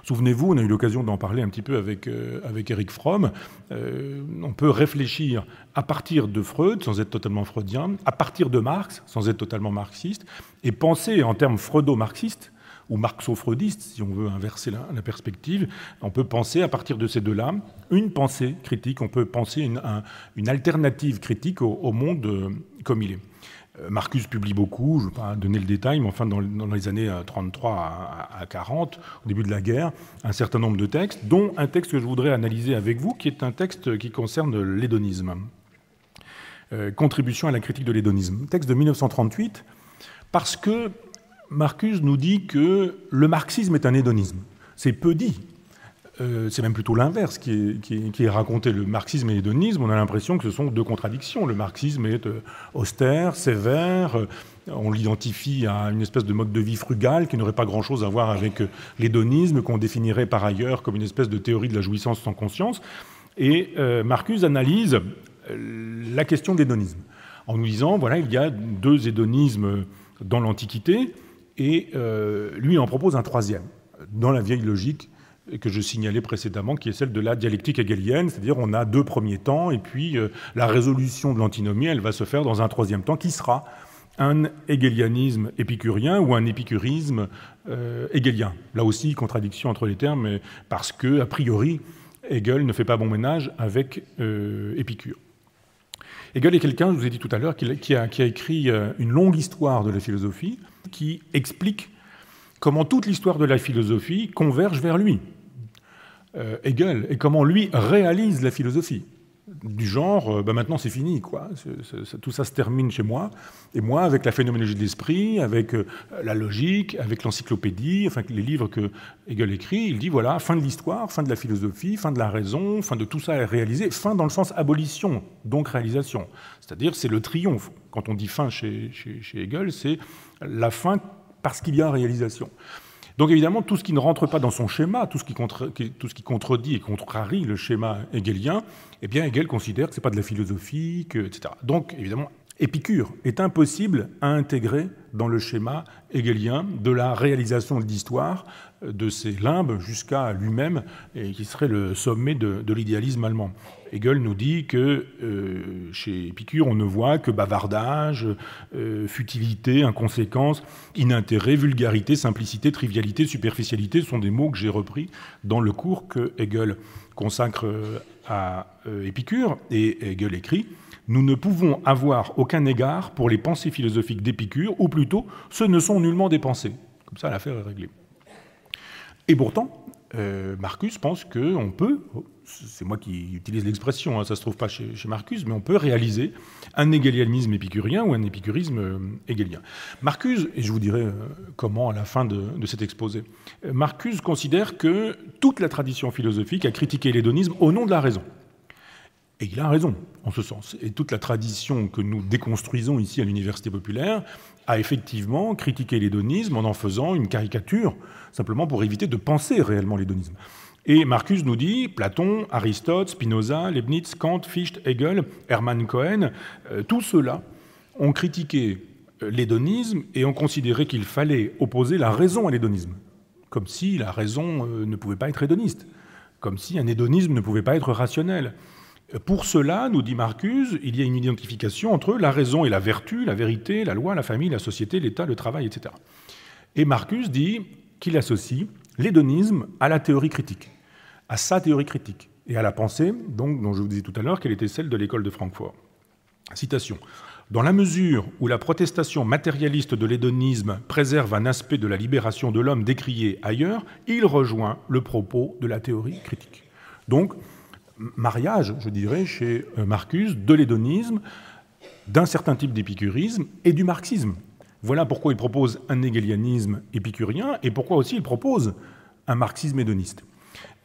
Souvenez-vous, on a eu l'occasion d'en parler un petit peu avec, euh, avec Eric Fromm. Euh, on peut réfléchir à partir de Freud, sans être totalement freudien, à partir de Marx, sans être totalement marxiste, et penser en termes freudo-marxistes ou marxo-freudistes, si on veut inverser la, perspective, on peut penser à partir de ces deux-là une pensée critique, on peut penser une, alternative critique au monde euh, comme il est. Euh, Marcus publie beaucoup, je ne vais pas donner le détail, mais enfin dans, les années 33 euh, à, 40, au début de la guerre, un certain nombre de textes, dont un texte que je voudrais analyser avec vous, qui est un texte qui concerne l'hédonisme. Euh, contribution à la critique de l'hédonisme. Texte de 1938, parce que Marcus nous dit que le marxisme est un hédonisme. C'est peu dit. Euh, c'est même plutôt l'inverse qui, est, raconté. Le marxisme et l'hédonisme, on a l'impression que ce sont deux contradictions. Le marxisme est euh, austère, sévère, euh, on l'identifie à une espèce de mode de vie frugal qui n'aurait pas grand-chose à voir avec l'hédonisme, qu'on définirait par ailleurs comme une espèce de théorie de la jouissance sans conscience. Et Marcus analyse la question de l'hédonisme en nous disant, voilà, il y a deux hédonismes dans l'Antiquité, et lui en propose un troisième, dans la vieille logique que je signalais précédemment, qui est celle de la dialectique hegelienne, c'est-à-dire on a deux premiers temps, et puis euh, la résolution de l'antinomie, elle va se faire dans un troisième temps qui sera un hegelianisme épicurien ou un épicurisme euh, Là aussi, contradiction entre les termes, parce que, a priori, Hegel ne fait pas bon ménage avec euh, Épicure. Hegel est quelqu'un, je vous ai dit tout à l'heure, qui a écrit euh, une longue histoire de la philosophie, qui explique comment toute l'histoire de la philosophie converge vers lui. Euh, Hegel et comment lui réalise la philosophie du genre, euh, ben maintenant c'est fini, quoi. tout ça se termine chez moi. Et moi, avec la phénoménologie de l'esprit, avec euh, la logique, avec l'encyclopédie, enfin les livres que Hegel écrit, il dit voilà, fin de l'histoire, fin de la philosophie, fin de la raison, fin de tout ça est réalisé, fin dans le sens abolition, donc réalisation. C'est-à-dire c'est le triomphe. Quand on dit fin chez, chez, chez Hegel, c'est la fin parce qu'il y a réalisation. Donc évidemment, tout ce qui ne rentre pas dans son schéma, tout ce qui, contredit et contrarie le schéma hegelien, eh bien Hegel considère que ce n'est pas de la philosophie, que, etc. Donc évidemment, Épicure est impossible à intégrer dans le schéma hegelien de la réalisation de l'histoire de ses limbes jusqu'à lui-même, et qui serait le sommet de, l'idéalisme allemand. Hegel nous dit que euh, chez Épicure, on ne voit que bavardage, euh, futilité, inconséquence, inintérêt, vulgarité, simplicité, trivialité, superficialité. Ce sont des mots que j'ai repris dans le cours que Hegel consacre euh, à Épicure. Et Hegel écrit Nous ne pouvons avoir aucun égard pour les pensées philosophiques d'Épicure, ou plutôt, ce ne sont nullement des pensées. Comme ça, l'affaire est réglée. Et pourtant, euh, Marcus pense qu'on peut, c'est moi qui utilise l'expression, hein, ça se trouve pas chez, Marcus, mais on peut réaliser un hégélianisme épicurien ou un épicurisme euh, égalien. Marcus, et je vous dirai euh, comment à la fin de, de cet exposé, Marcus considère que toute la tradition philosophique a critiqué l'hédonisme au nom de la raison. Et il a raison, en ce sens. Et toute la tradition que nous déconstruisons ici à l'Université populaire a effectivement critiqué l'hédonisme en en faisant une caricature, simplement pour éviter de penser réellement l'hédonisme. Et Marcus nous dit, Platon, Aristote, Spinoza, Leibniz, Kant, Fichte, Hegel, Hermann Cohen, euh, tous ceux-là ont critiqué euh, l'hédonisme et ont considéré qu'il fallait opposer la raison à l'hédonisme, comme si la raison euh, ne pouvait pas être hédoniste, comme si un hédonisme ne pouvait pas être rationnel. Pour cela, nous dit marcus il y a une identification entre la raison et la vertu, la vérité, la loi, la famille, la société, l'État, le travail, etc. Et marcus dit qu'il associe l'hédonisme à la théorie critique, à sa théorie critique et à la pensée, donc, dont je vous disais tout à l'heure qu'elle était celle de l'école de Francfort. Citation. Dans la mesure où la protestation matérialiste de l'hédonisme préserve un aspect de la libération de l'homme décrié ailleurs, il rejoint le propos de la théorie critique. Donc, mariage, je dirais, chez euh, Marcus, de l'hédonisme, d'un certain type d'épicurisme et du marxisme. Voilà pourquoi il propose un hegelianisme épicurien et pourquoi aussi il propose un marxisme hédoniste.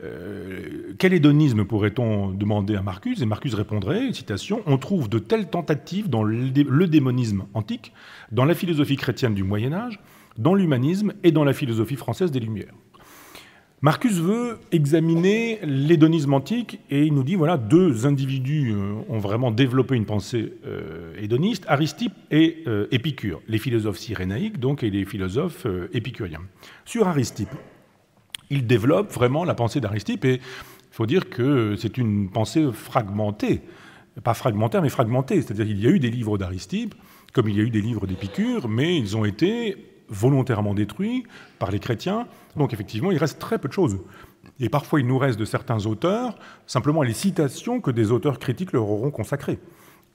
Euh, quel hédonisme pourrait-on demander à Marcus Et Marcus répondrait, citation, On trouve de telles tentatives dans le démonisme antique, dans la philosophie chrétienne du Moyen Âge, dans l'humanisme et dans la philosophie française des Lumières. Marcus veut examiner l'hédonisme antique et il nous dit voilà, deux individus euh, ont vraiment développé une pensée euh, hédoniste, Aristippe et euh, Épicure, les philosophes cyrénaïques donc et les philosophes épicuriens. Sur Aristippe, il développe vraiment la pensée d'Aristippe et il faut dire que c'est une pensée fragmentée, pas fragmentaire mais fragmentée, c'est-à-dire qu'il y a eu des livres d'Aristippe comme il y a eu des livres d'Épicure, mais ils ont été volontairement détruit par les chrétiens. Donc effectivement, il reste très peu de choses. Et parfois, il nous reste de certains auteurs simplement les citations que des auteurs critiques leur auront consacrées.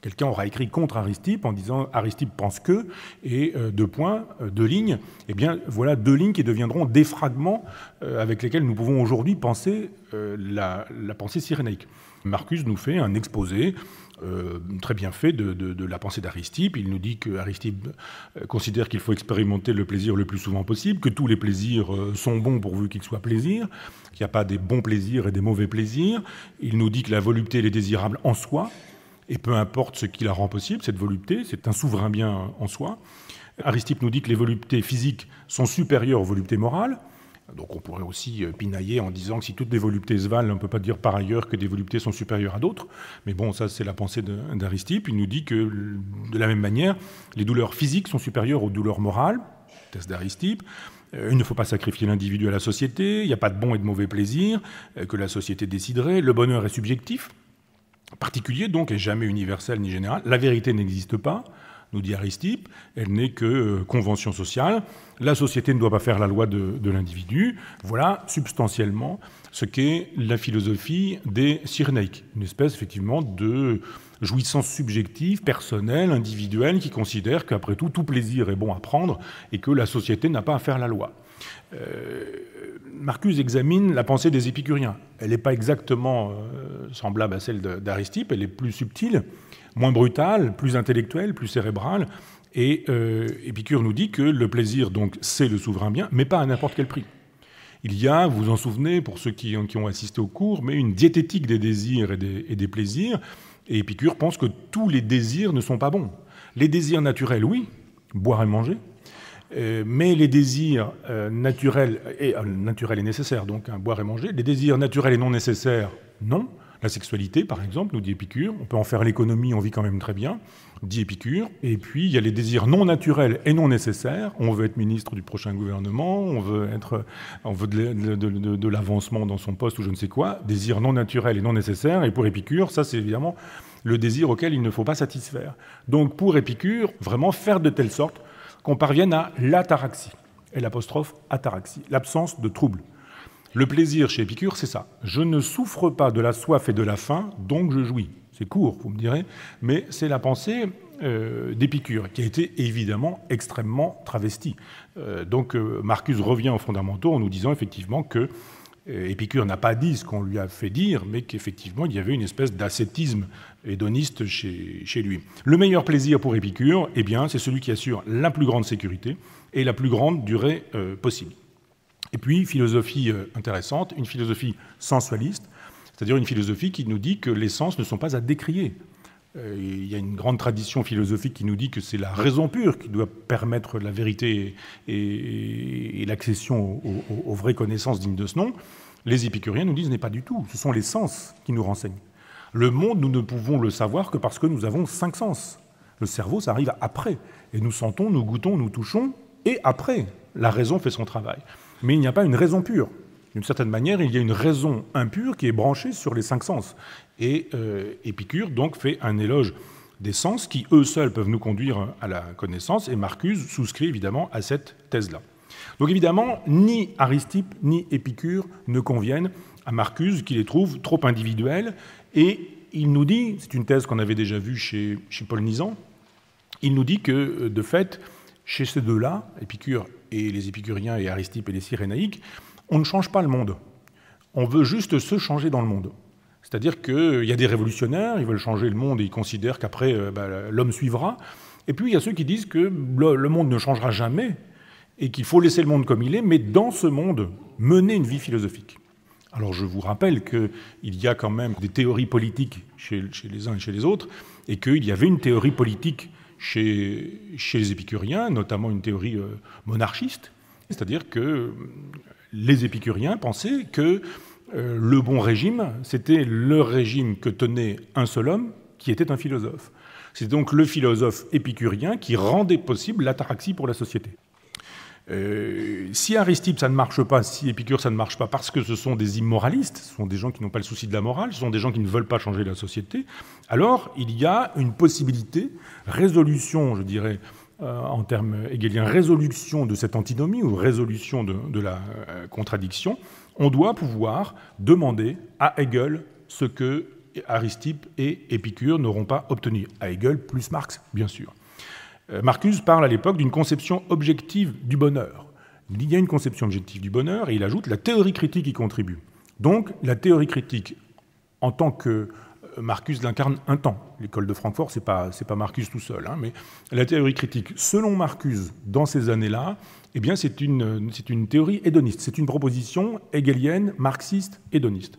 Quelqu'un aura écrit contre Aristippe en disant Aristippe pense que, et euh, deux points, euh, deux lignes, eh bien voilà deux lignes qui deviendront des fragments euh, avec lesquels nous pouvons aujourd'hui penser la, pensée cyrénaïque. Marcus nous fait un exposé euh, très bien fait de, la pensée d'Aristide. Il nous dit que euh, considère qu'il faut expérimenter le plaisir le plus souvent possible, que tous les plaisirs euh, sont bons pourvu qu'ils soient plaisirs, qu'il n'y a pas des bons plaisirs et des mauvais plaisirs. Il nous dit que la volupté est désirable en soi, et peu importe ce qui la rend possible, cette volupté, c'est un souverain bien en soi. Aristide nous dit que les voluptés physiques sont supérieures aux voluptés morales. Donc on pourrait aussi euh, pinailler en disant que si toutes les voluptés se valent, on ne peut pas dire par ailleurs que des voluptés sont supérieures à d'autres. Mais bon, ça c'est la pensée d'Aristippe. Il nous dit que de la même manière, les douleurs physiques sont supérieures aux douleurs morales, Test d'Aristippe. Euh, il ne faut pas sacrifier l'individu à la société, il n'y a pas de bon et de mauvais plaisir euh, que la société déciderait, le bonheur est subjectif, particulier donc, et jamais universel ni général, la vérité n'existe pas, nous dit Aristippe, elle n'est que euh, convention sociale. La société ne doit pas faire la loi de, l'individu. Voilà substantiellement ce qu'est la philosophie des Cyrénaïques, une espèce effectivement de jouissance subjective, personnelle, individuelle, qui considère qu'après tout, tout plaisir est bon à prendre et que la société n'a pas à faire la loi. Euh, Marcus examine la pensée des épicuriens. Elle n'est pas exactement euh, semblable à celle d'Aristippe, elle est plus subtile moins brutal, plus intellectuel, plus cérébral, Et euh, Épicure nous dit que le plaisir, donc, c'est le souverain bien, mais pas à n'importe quel prix. Il y a, vous en souvenez, pour ceux qui, ont assisté au cours, mais une diététique des désirs et des, plaisirs. Et Épicure pense que tous les désirs ne sont pas bons. Les désirs naturels, oui, boire et manger, euh, mais les désirs euh, naturels et nécessaires, donc hein, boire et manger, les désirs naturels et non nécessaires, non. La sexualité, par exemple, nous dit Épicure, on peut en faire l'économie, on vit quand même très bien, dit Épicure. Et puis, il y a les désirs non naturels et non nécessaires. On veut être ministre du prochain gouvernement, on veut, être, on veut de, l'avancement dans son poste ou je ne sais quoi. Désirs non naturels et non nécessaires. Et pour Épicure, ça, c'est évidemment le désir auquel il ne faut pas satisfaire. Donc, pour Épicure, vraiment faire de telle sorte qu'on parvienne à l'ataraxie, et l'apostrophe ataraxie, l'absence de troubles. Le plaisir chez Épicure, c'est ça. Je ne souffre pas de la soif et de la faim, donc je jouis. C'est court, vous me direz, mais c'est la pensée euh, d'Épicure, qui a été évidemment extrêmement travestie. Euh, donc euh, Marcus revient aux fondamentaux en nous disant effectivement que Épicure n'a pas dit ce qu'on lui a fait dire, mais qu'effectivement, il y avait une espèce d'ascétisme hédoniste chez, lui. Le meilleur plaisir pour Épicure, eh bien, c'est celui qui assure la plus grande sécurité et la plus grande durée possible. Et puis, philosophie euh, intéressante, une philosophie sensualiste, c'est-à-dire une philosophie qui nous dit que les sens ne sont pas à décrier. Euh, il y a une grande tradition philosophique qui nous dit que c'est la raison pure qui doit permettre la vérité et, l'accession aux, vraies connaissances dignes de ce nom. Les épicuriens nous disent n'est pas du tout, ce sont les sens qui nous renseignent. Le monde, nous ne pouvons le savoir que parce que nous avons cinq sens. Le cerveau, ça arrive après. Et nous sentons, nous goûtons, nous touchons, et après, la raison fait son travail mais il n'y a pas une raison pure. D'une certaine manière, il y a une raison impure qui est branchée sur les cinq sens. Et euh, Épicure donc fait un éloge des sens qui, eux seuls, peuvent nous conduire à la connaissance, et Marcus souscrit évidemment à cette thèse-là. Donc évidemment, ni Aristippe ni Épicure ne conviennent à Marcus, qui les trouve trop individuels, et il nous dit, c'est une thèse qu'on avait déjà vue chez, chez Paul il nous dit que, de fait, chez ces deux-là, Épicure et les épicuriens et Aristippe et les cyrénaïques, on ne change pas le monde. On veut juste se changer dans le monde. C'est-à-dire qu'il y a des révolutionnaires, ils veulent changer le monde et ils considèrent qu'après, euh, bah, l'homme suivra. Et puis, il y a ceux qui disent que le monde ne changera jamais et qu'il faut laisser le monde comme il est, mais dans ce monde, mener une vie philosophique. Alors je vous rappelle qu'il y a quand même des théories politiques chez, les uns et chez les autres, et qu'il y avait une théorie politique chez, les épicuriens, notamment une théorie euh, monarchiste, c'est-à-dire que euh, les épicuriens pensaient que euh, le bon régime, c'était le régime que tenait un seul homme qui était un philosophe. C'est donc le philosophe épicurien qui rendait possible l'ataraxie pour la société. Euh, si Aristide, ça ne marche pas, si Épicure, ça ne marche pas, parce que ce sont des immoralistes, ce sont des gens qui n'ont pas le souci de la morale, ce sont des gens qui ne veulent pas changer la société, alors il y a une possibilité, résolution, je dirais, euh, en termes hegeliens, résolution de cette antinomie ou résolution de, la euh, contradiction, on doit pouvoir demander à Hegel ce que Aristide et Épicure n'auront pas obtenu. À Hegel plus Marx, bien sûr. Euh, Marcuse parle à l'époque d'une conception objective du bonheur. Il y a une conception objective du bonheur et il ajoute la théorie critique y contribue. Donc la théorie critique, en tant que euh, Marcus l'incarne un temps. L'école de Francfort, ce n'est pas, pas Marcus tout seul. Hein, mais la théorie critique, selon Marcus, dans ces années-là, eh bien, c'est une, une théorie hédoniste. C'est une proposition hegelienne, marxiste, hédoniste.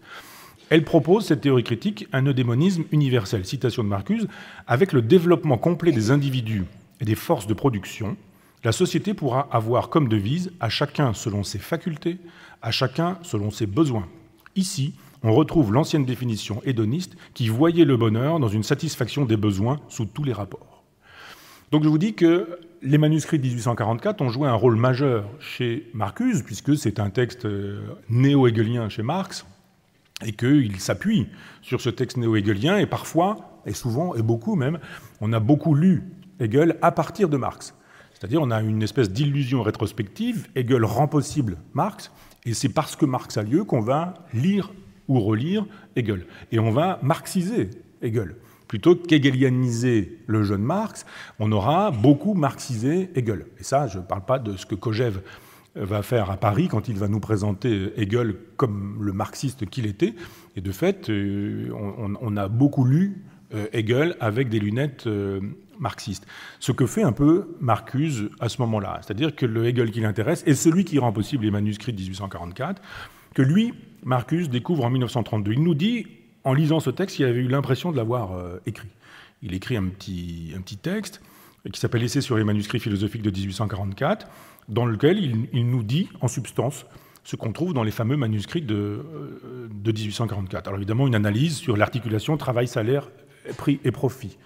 Elle propose, cette théorie critique, un eudémonisme universel, citation de Marcuse, avec le développement complet des individus et des forces de production, la société pourra avoir comme devise à chacun selon ses facultés, à chacun selon ses besoins. Ici, on retrouve l'ancienne définition hédoniste qui voyait le bonheur dans une satisfaction des besoins sous tous les rapports. Donc je vous dis que les manuscrits de 1844 ont joué un rôle majeur chez Marcuse, puisque c'est un texte euh, néo-hegelien chez Marx, et qu'il s'appuie sur ce texte néo-hegelien, et parfois, et souvent, et beaucoup même, on a beaucoup lu Hegel à partir de Marx. C'est-à-dire on a une espèce d'illusion rétrospective, Hegel rend possible Marx, et c'est parce que Marx a lieu qu'on va lire ou relire Hegel. Et on va marxiser Hegel. Plutôt qu'hegelianiser le jeune Marx, on aura beaucoup marxisé Hegel. Et ça, je ne parle pas de ce que Kojève va faire à Paris quand il va nous présenter Hegel comme le marxiste qu'il était. Et de fait, euh, on, a beaucoup lu euh, Hegel avec des lunettes euh, marxistes. Ce que fait un peu Marcus à ce moment-là, c'est-à-dire que le Hegel qui l'intéresse est celui qui rend possible les manuscrits de 1844, que lui, Marcus, découvre en 1932. Il nous dit, en lisant ce texte, qu'il avait eu l'impression de l'avoir euh, écrit. Il écrit un petit, un petit texte qui s'appelle Essai sur les manuscrits philosophiques de 1844, dans lequel il, il nous dit, en substance, ce qu'on trouve dans les fameux manuscrits de, de 1844. Alors évidemment, une analyse sur l'articulation travail-salaire prix et profit.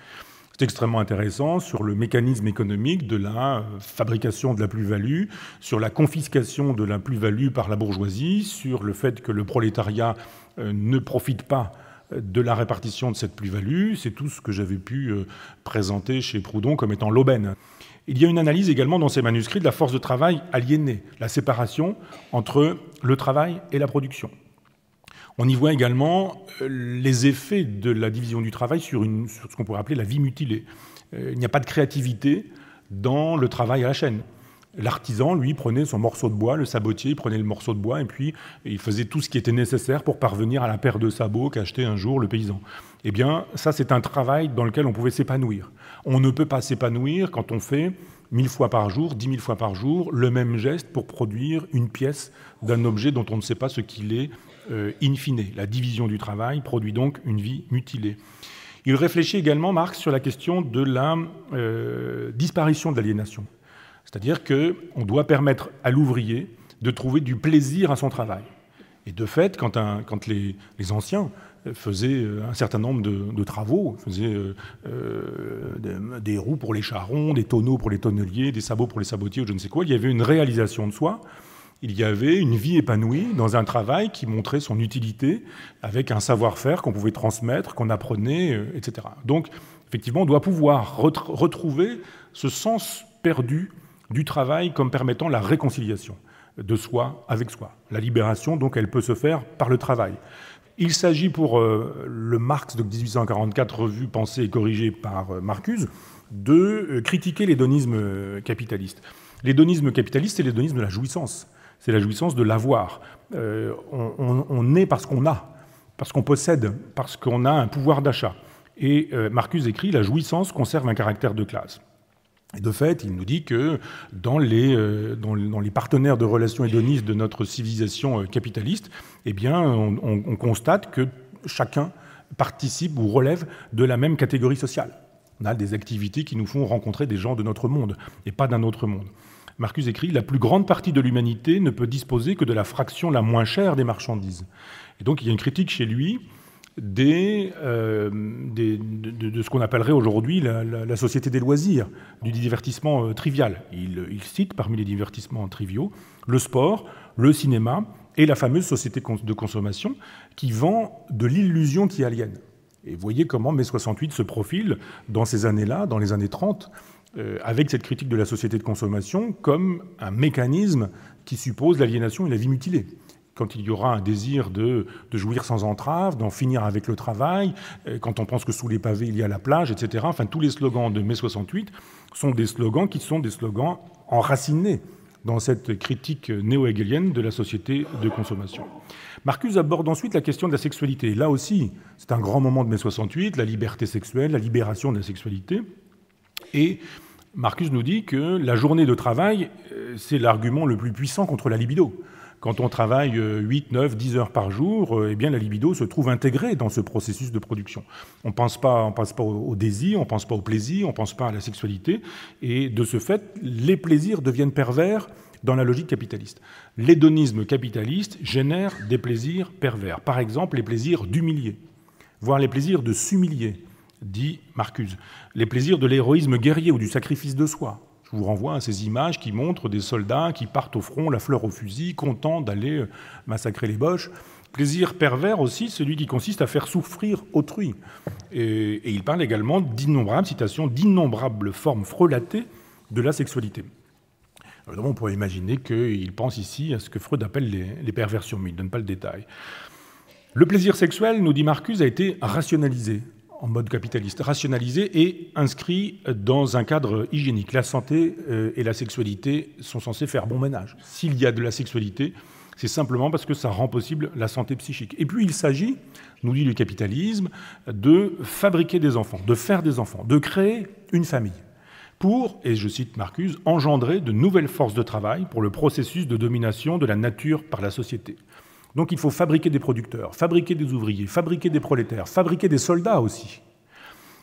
C'est extrêmement intéressant sur le mécanisme économique de la euh, fabrication de la plus-value, sur la confiscation de la plus-value par la bourgeoisie, sur le fait que le prolétariat euh, ne profite pas euh, de la répartition de cette plus-value. C'est tout ce que j'avais pu présenter chez Proudhon comme étant l'aubaine. Il y a une analyse également dans ces manuscrits de la force de travail aliénée, la séparation entre le travail et la production. On y voit également euh, les effets de la division du travail sur, ce qu'on pourrait appeler la vie mutilée. Euh, il n'y a pas de créativité dans le travail à la chaîne. L'artisan, lui, prenait son morceau de bois, le sabotier, prenait le morceau de bois et puis il faisait tout ce qui était nécessaire pour parvenir à la paire de sabots qu'achetait un jour le paysan. Eh bien, ça, c'est un travail dans lequel on pouvait s'épanouir. On ne peut pas s'épanouir quand on fait mille fois par jour, dix mille fois par jour, le même geste pour produire une pièce d'un objet dont on ne sait pas ce qu'il est euh, in fine. La division du travail produit donc une vie mutilée. Il réfléchit également, Marx, sur la question de la euh, disparition de l'aliénation. C'est-à-dire qu'on doit permettre à l'ouvrier de trouver du plaisir à son travail. Et de fait, quand, un, quand les, les, anciens faisaient euh, un certain nombre de, travaux, faisaient des roues pour les charrons, des tonneaux pour les tonneliers, des sabots pour les sabotiers, ou je ne sais quoi, il y avait une réalisation de soi il y avait une vie épanouie dans un travail qui montrait son utilité avec un savoir-faire qu'on pouvait transmettre, qu'on apprenait, euh, etc. Donc, effectivement, on doit pouvoir retrouver ce sens perdu du travail comme permettant la réconciliation de soi avec soi. La libération, donc, elle peut se faire par le travail. Il s'agit pour euh, le Marx de 1844, revu, pensée et corrigé par Marcus, euh, Marcuse, de critiquer l'hédonisme capitaliste. L'hédonisme capitaliste, c'est l'hédonisme de la jouissance c'est la jouissance de l'avoir. Euh, on, est parce qu'on a, parce qu'on possède, parce qu'on a un pouvoir d'achat. Et euh, Marcus écrit La jouissance conserve un caractère de classe. Et de fait, il nous dit que dans les, euh, partenaires de relations hédonistes de notre civilisation capitaliste, eh bien, on constate que chacun participe ou relève de la même catégorie sociale. On a des activités qui nous font rencontrer des gens de notre monde et pas d'un autre monde. Marcus écrit La plus grande partie de l'humanité ne peut disposer que de la fraction la moins chère des marchandises. Et donc il y a une critique chez lui euh, de, ce qu'on appellerait aujourd'hui la, société des loisirs, du divertissement euh, trivial. Il, cite parmi les divertissements triviaux le sport, le cinéma et la fameuse société de consommation qui vend de l'illusion qui aliène. Et voyez comment mai 68 se profile dans ces années-là, dans les années 30, euh, avec cette critique de la société de consommation comme un mécanisme qui suppose l'aliénation et la vie mutilée. Quand il y aura un désir de, jouir sans entrave, d'en finir avec le travail, euh, quand on pense que sous les pavés il y a la plage, etc. Enfin, tous les slogans de mai 68 sont des slogans qui sont des slogans enracinés dans cette critique néo-hegelienne de la société de consommation. Marcus aborde ensuite la question de la sexualité. Là aussi, c'est un grand moment de mai 68, la liberté sexuelle, la libération de la sexualité. Et Marcus nous dit que la journée de travail, euh, c'est l'argument le plus puissant contre la libido. Quand on travaille 8, 9, 10 heures par jour, euh, eh bien la libido se trouve intégrée dans ce processus de production. On ne pense pas, pense pas au désir, on ne pense pas au plaisir, on ne pense pas à la sexualité. Et de ce fait, les plaisirs deviennent pervers dans la logique capitaliste. L'hédonisme capitaliste génère des plaisirs pervers. Par exemple, les plaisirs d'humilier, voire les plaisirs de s'humilier dit Marcuse. Les plaisirs de l'héroïsme guerrier ou du sacrifice de soi. Je vous renvoie à ces images qui montrent des soldats qui partent au front, la fleur au fusil, contents d'aller euh, massacrer les boches. Plaisir pervers aussi, celui qui consiste à faire souffrir autrui. Et, il parle également d'innombrables citations, d'innombrables formes frelatées de la sexualité. on pourrait imaginer qu'il pense ici à ce que Freud appelle les, les perversions, mais il ne donne pas le détail. Le plaisir sexuel, nous dit Marcus a été rationalisé, en mode capitaliste, rationalisé et inscrit dans un cadre hygiénique. La santé euh, et la sexualité sont censés faire bon ménage. S'il y a de la sexualité, c'est simplement parce que ça rend possible la santé psychique. Et puis il s'agit, nous dit le capitalisme, de fabriquer des enfants, de faire des enfants, de créer une famille pour, et je cite Marcuse, engendrer de nouvelles forces de travail pour le processus de domination de la nature par la société. Donc il faut fabriquer des producteurs, fabriquer des ouvriers, fabriquer des prolétaires, fabriquer des soldats aussi.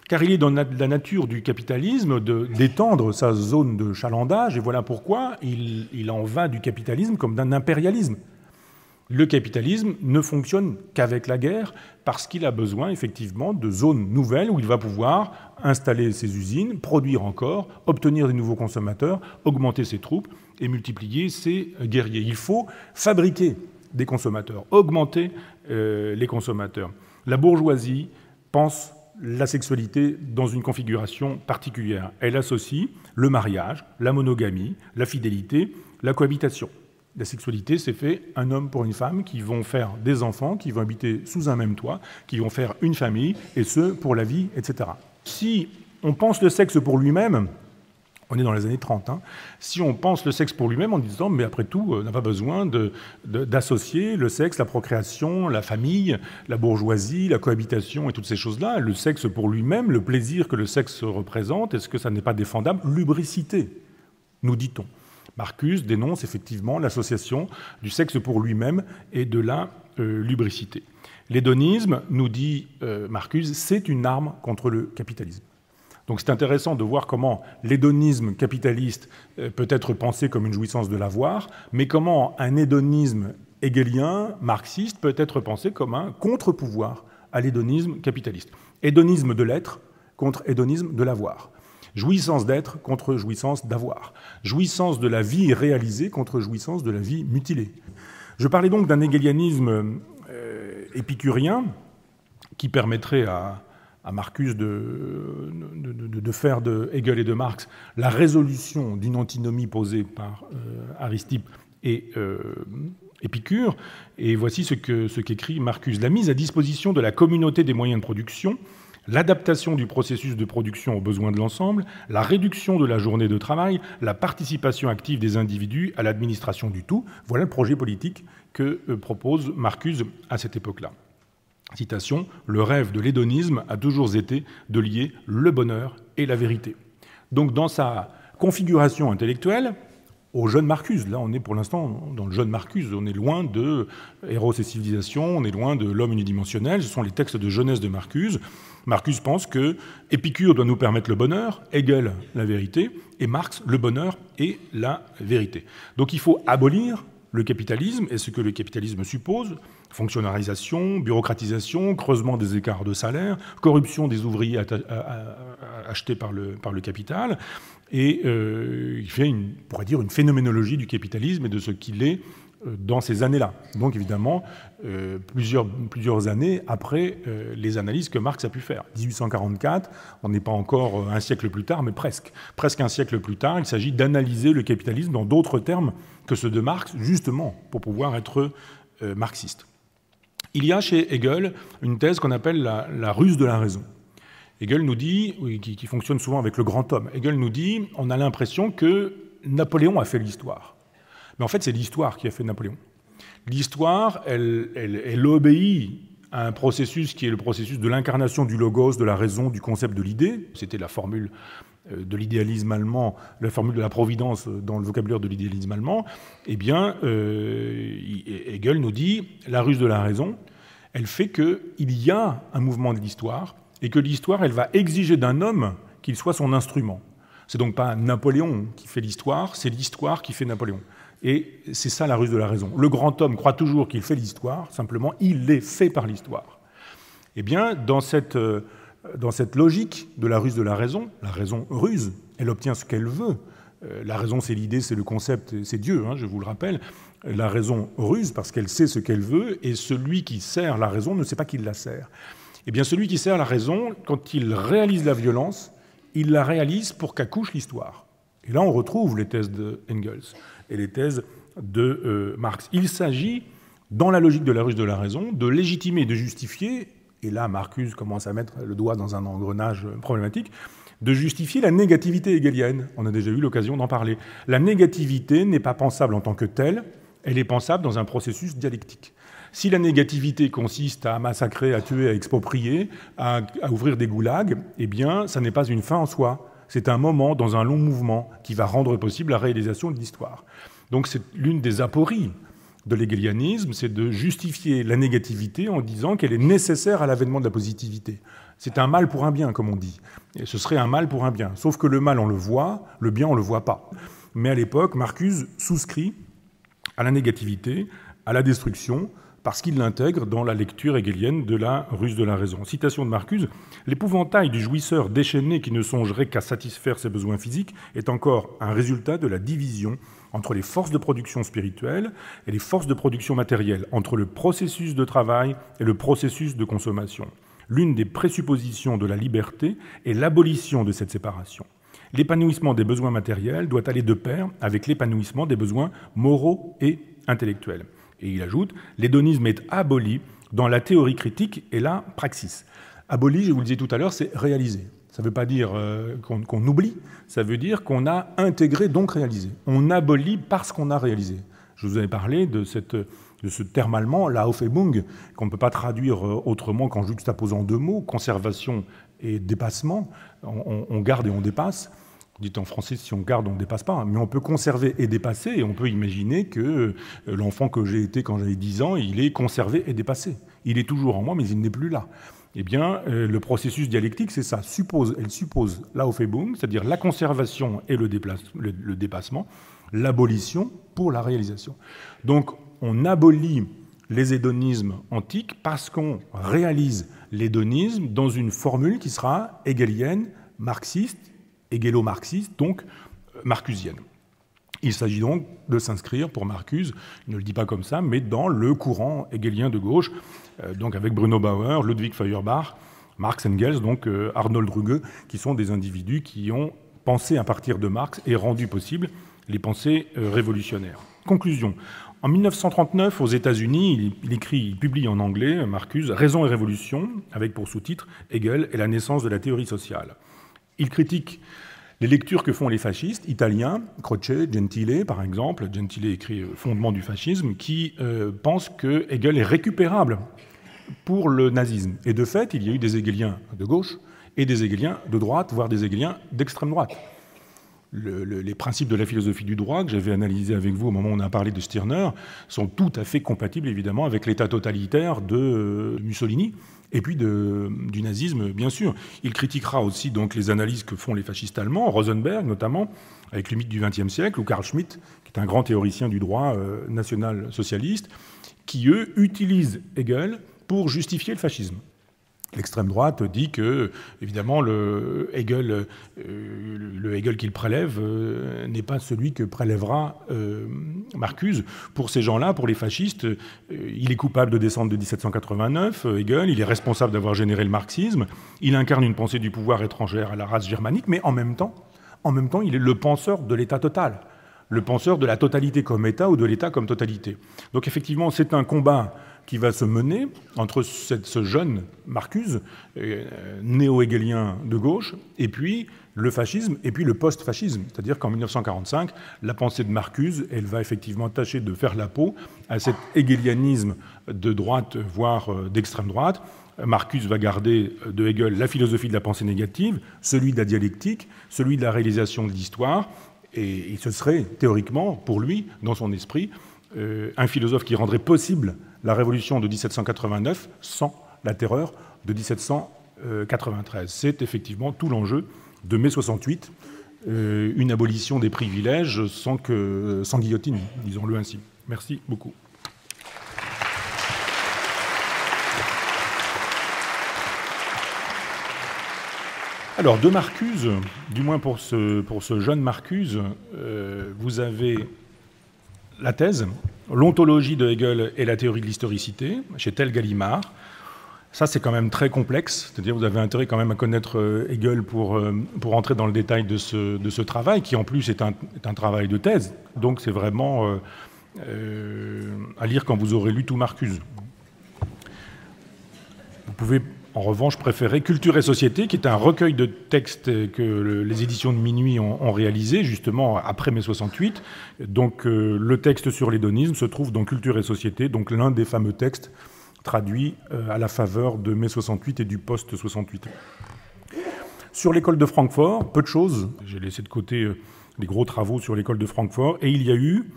Car il est dans la nature du capitalisme d'étendre sa zone de chalandage, et voilà pourquoi il, en va du capitalisme comme d'un impérialisme. Le capitalisme ne fonctionne qu'avec la guerre, parce qu'il a besoin effectivement de zones nouvelles où il va pouvoir installer ses usines, produire encore, obtenir des nouveaux consommateurs, augmenter ses troupes et multiplier ses guerriers. Il faut fabriquer des consommateurs, augmenter euh, les consommateurs. La bourgeoisie pense la sexualité dans une configuration particulière. Elle associe le mariage, la monogamie, la fidélité, la cohabitation. La sexualité, c'est fait un homme pour une femme qui vont faire des enfants, qui vont habiter sous un même toit, qui vont faire une famille, et ce, pour la vie, etc. Si on pense le sexe pour lui-même, on est dans les années 30, hein. si on pense le sexe pour lui-même en disant, mais après tout, euh, on n'a pas besoin d'associer le sexe, la procréation, la famille, la bourgeoisie, la cohabitation et toutes ces choses-là, le sexe pour lui-même, le plaisir que le sexe représente, est-ce que ça n'est pas défendable Lubricité, nous dit-on. Marcus dénonce effectivement l'association du sexe pour lui-même et de la euh, lubricité. L'hédonisme, nous dit euh, Marcus, c'est une arme contre le capitalisme. Donc c'est intéressant de voir comment l'hédonisme capitaliste euh, peut être pensé comme une jouissance de l'avoir, mais comment un hédonisme hegelien, marxiste, peut être pensé comme un contre-pouvoir à l'hédonisme capitaliste. Hédonisme de l'être contre hédonisme de l'avoir. Jouissance d'être contre jouissance d'avoir. Jouissance de la vie réalisée contre jouissance de la vie mutilée. Je parlais donc d'un hegelianisme euh, épicurien qui permettrait à, à Marcus de, faire de Hegel et de Marx la résolution d'une antinomie posée par euh, et Épicure. Euh, et voici ce qu'écrit Marcus. La mise à disposition de la communauté des moyens de production, l'adaptation du processus de production aux besoins de l'ensemble, la réduction de la journée de travail, la participation active des individus à l'administration du tout. Voilà le projet politique que euh, propose Marcus à cette époque-là. Citation, Le rêve de l'hédonisme a toujours été de lier le bonheur et la vérité. Donc dans sa configuration intellectuelle, au jeune Marcus. Là, on est pour l'instant dans le jeune Marcus. On est loin de Héros et civilisation, on est loin de l'homme unidimensionnel. Ce sont les textes de jeunesse de Marcus. Marcus pense que Épicure doit nous permettre le bonheur, Hegel la vérité, et Marx le bonheur et la vérité. Donc il faut abolir le capitalisme et ce que le capitalisme suppose, fonctionnalisation, bureaucratisation, creusement des écarts de salaire, corruption des ouvriers achetés par le, par le capital, et euh, il fait, une, on pourrait dire, une phénoménologie du capitalisme et de ce qu'il est euh, dans ces années-là. Donc évidemment, euh, plusieurs, plusieurs années après les analyses que Marx a pu faire. 1844, on n'est pas encore un siècle plus tard, mais presque. Presque un siècle plus tard, il s'agit d'analyser le capitalisme dans d'autres termes que ceux de Marx, justement, pour pouvoir être euh, marxiste. Il y a chez Hegel une thèse qu'on appelle la, ruse de la raison. Hegel nous dit, qui, fonctionne souvent avec le grand homme, Hegel nous dit, on a l'impression que Napoléon a fait l'histoire. Mais en fait, c'est l'histoire qui a fait Napoléon. L'histoire, elle, elle, elle, obéit à un processus qui est le processus de l'incarnation du logos, de la raison, du concept de l'idée. C'était la formule euh, de l'idéalisme allemand, la formule de la providence dans le vocabulaire de l'idéalisme allemand, eh bien, euh, e- Hegel nous dit la ruse de la raison, elle fait qu'il y a un mouvement de l'histoire et que l'histoire, elle va exiger d'un homme qu'il soit son instrument. C'est donc pas Napoléon qui fait l'histoire, c'est l'histoire qui fait Napoléon. Et c'est ça la ruse de la raison. Le grand homme croit toujours qu'il fait l'histoire, simplement il est fait par l'histoire. Eh bien, dans cette euh, dans cette logique de la ruse de la raison, la raison ruse, elle obtient ce qu'elle veut. Euh, la raison, c'est l'idée, c'est le concept, c'est Dieu, hein, je vous le rappelle. La raison ruse parce qu'elle sait ce qu'elle veut, et celui qui sert la raison ne sait pas qu'il la sert. Eh bien, celui qui sert la raison, quand il réalise la violence, il la réalise pour qu'accouche l'histoire. Et là, on retrouve les thèses de Engels et les thèses de euh, Marx. Il s'agit, dans la logique de la ruse de la raison, de légitimer de justifier et là Marcus commence à mettre le doigt dans un engrenage problématique, de justifier la négativité hegelienne. On a déjà eu l'occasion d'en parler. La négativité n'est pas pensable en tant que telle, elle est pensable dans un processus dialectique. Si la négativité consiste à massacrer, à tuer, à exproprier, à, à ouvrir des goulags, eh bien, ça n'est pas une fin en soi. C'est un moment dans un long mouvement qui va rendre possible la réalisation de l'histoire. Donc c'est l'une des apories de l'hégélianisme, c'est de justifier la négativité en disant qu'elle est nécessaire à l'avènement de la positivité. C'est un mal pour un bien, comme on dit. Et ce serait un mal pour un bien. Sauf que le mal, on le voit, le bien, on ne le voit pas. Mais à l'époque, Marcuse souscrit à la négativité, à la destruction, parce qu'il l'intègre dans la lecture hegelienne de la ruse de la raison. Citation de Marcuse L'épouvantail du jouisseur déchaîné qui ne songerait qu'à satisfaire ses besoins physiques est encore un résultat de la division entre les forces de production spirituelle et les forces de production matérielle, entre le processus de travail et le processus de consommation. L'une des présuppositions de la liberté est l'abolition de cette séparation. L'épanouissement des besoins matériels doit aller de pair avec l'épanouissement des besoins moraux et intellectuels. Et il ajoute, l'hédonisme est aboli dans la théorie critique et la praxis. Aboli, je vous le disais tout à l'heure, c'est réalisé. Ça ne veut pas dire euh, qu'on oublie, ça veut dire qu'on a intégré, donc réalisé. On abolit parce qu'on a réalisé. Je vous avais parlé de, cette, de ce terme allemand, la Aufhebung, qu'on ne peut pas traduire euh, autrement qu'en juxtaposant deux mots, conservation et dépassement. On, on garde et on dépasse. dit en français, si on garde, on ne dépasse pas. Hein. Mais on peut conserver et dépasser, et on peut imaginer que euh, l'enfant que j'ai été quand j'avais 10 ans, il est conservé et dépassé. Il est toujours en moi, mais il n'est plus là eh bien, euh, le processus dialectique, c'est ça. Suppose, elle suppose Aufhebung, c'est-à-dire la conservation et le, dépassement, l'abolition pour la réalisation. Donc, on abolit les hédonismes antiques parce qu'on réalise l'hédonisme dans une formule qui sera hegelienne, marxiste, hegelo-marxiste, donc euh, marcusienne. Il s'agit donc de s'inscrire pour Marcuse, il ne le dit pas comme ça, mais dans le courant hegelien de gauche, euh, donc avec Bruno Bauer, Ludwig Feuerbach, Marx Engels, donc euh, Arnold Ruge, qui sont des individus qui ont pensé à partir de Marx et rendu possible les pensées euh, révolutionnaires. Conclusion. En 1939, aux États-Unis, il, écrit, il publie en anglais, Marcus, « Raison et Révolution, avec pour sous-titre Hegel et la naissance de la théorie sociale. Il critique les lectures que font les fascistes italiens, Croce, Gentile par exemple, Gentile écrit Fondement du fascisme, qui pensent que Hegel est récupérable pour le nazisme. Et de fait, il y a eu des Hegeliens de gauche et des Hegeliens de droite, voire des Hegeliens d'extrême droite. les principes de la philosophie du droit que j'avais analysé avec vous au moment où on a parlé de Stirner sont tout à fait compatibles évidemment avec l'état totalitaire de euh, Mussolini et puis du nazisme bien sûr. Il critiquera aussi donc les analyses que font les fascistes allemands, Rosenberg notamment, avec le mythe du XXe siècle, ou Carl Schmitt, qui est un grand théoricien du droit euh, national socialiste, qui eux utilisent Hegel pour justifier le fascisme. L'extrême droite dit que, évidemment, le Hegel, euh, le Hegel qu'il prélève euh, n'est pas celui que prélèvera euh, Marcuse. Pour ces gens-là, pour les fascistes, il est coupable de descendre de 1789, Hegel, il est responsable d'avoir généré le marxisme, il incarne une pensée du pouvoir étrangère à la race germanique, mais en même temps, en même temps il est le penseur de l'État total, le penseur de la totalité comme État ou de l'État comme totalité. Donc effectivement, c'est un combat qui va se mener entre ce jeune Marcuse, euh, néo hégélien de gauche, et puis le fascisme, et puis le post-fascisme. C'est-à-dire qu'en 1945, la pensée de Marcuse, elle va effectivement tâcher de faire la peau à cet hégélianisme de droite, voire euh, d'extrême droite, Marcus va garder de Hegel la philosophie de la pensée négative, celui de la dialectique, celui de la réalisation de l'histoire, et ce serait théoriquement, pour lui, dans son esprit, euh, un philosophe qui rendrait possible la révolution de 1789 sans la terreur de 1793. C'est effectivement tout l'enjeu de mai 68, euh, une abolition des privilèges sans, que, sans guillotine, disons-le ainsi. Merci beaucoup. Alors, de Marcuse, du moins pour ce, pour ce jeune Marcuse, euh, vous avez la thèse, l'ontologie de Hegel et la théorie de l'historicité, chez Tel Gallimard. Ça, c'est quand même très complexe, c'est-à-dire vous avez intérêt quand même à connaître euh, Hegel pour, euh, pour entrer dans le détail de ce, de ce travail, qui en plus est un, travail de thèse. Donc c'est vraiment euh, à lire quand vous aurez lu tout Marcuse. Vous pouvez en revanche préféré Culture et Société, qui est un recueil de textes que les éditions de Minuit ont, réalisé justement après mai 68. Donc euh, le texte sur l'hédonisme se trouve dans Culture et Société, donc l'un des fameux textes traduits euh, à la faveur de mai 68 et du post 68. Sur l'école de Francfort, peu de choses. J'ai laissé de côté les euh, gros travaux sur l'école de Francfort et il y a eu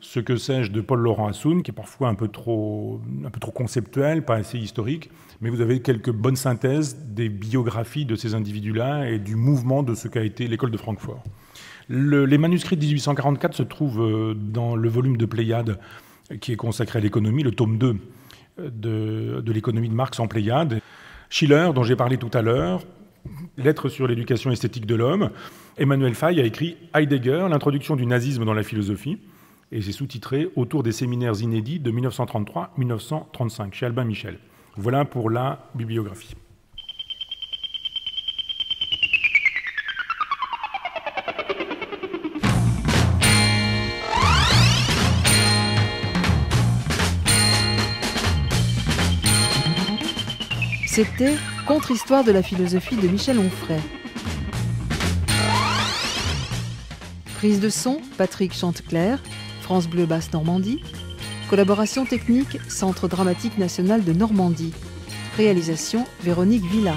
ce que sais-je de Paul Laurent Assoun, qui est parfois un peu trop, un peu trop conceptuel, pas assez historique, mais vous avez quelques bonnes synthèses des biographies de ces individus-là et du mouvement de ce qu'a été l'école de Francfort. les manuscrits de 1844 se trouvent euh, dans le volume de Pléiade qui est consacré à l'économie, le tome 2 euh, de, de l'économie de Marx en Pléiade. Schiller, dont j'ai parlé tout à l'heure, Lettres sur l'éducation esthétique de l'homme, Emmanuel Fay a écrit Heidegger, l'introduction du nazisme dans la philosophie et c'est sous-titré Autour des séminaires inédits de 1933-1935 chez Albin Michel. Voilà pour la bibliographie. C'était Contre-histoire de la philosophie de Michel Onfray. Prise de son, Patrick Chanteclair. France Bleu Basse Normandie. Collaboration technique Centre Dramatique National de Normandie. Réalisation Véronique Villa.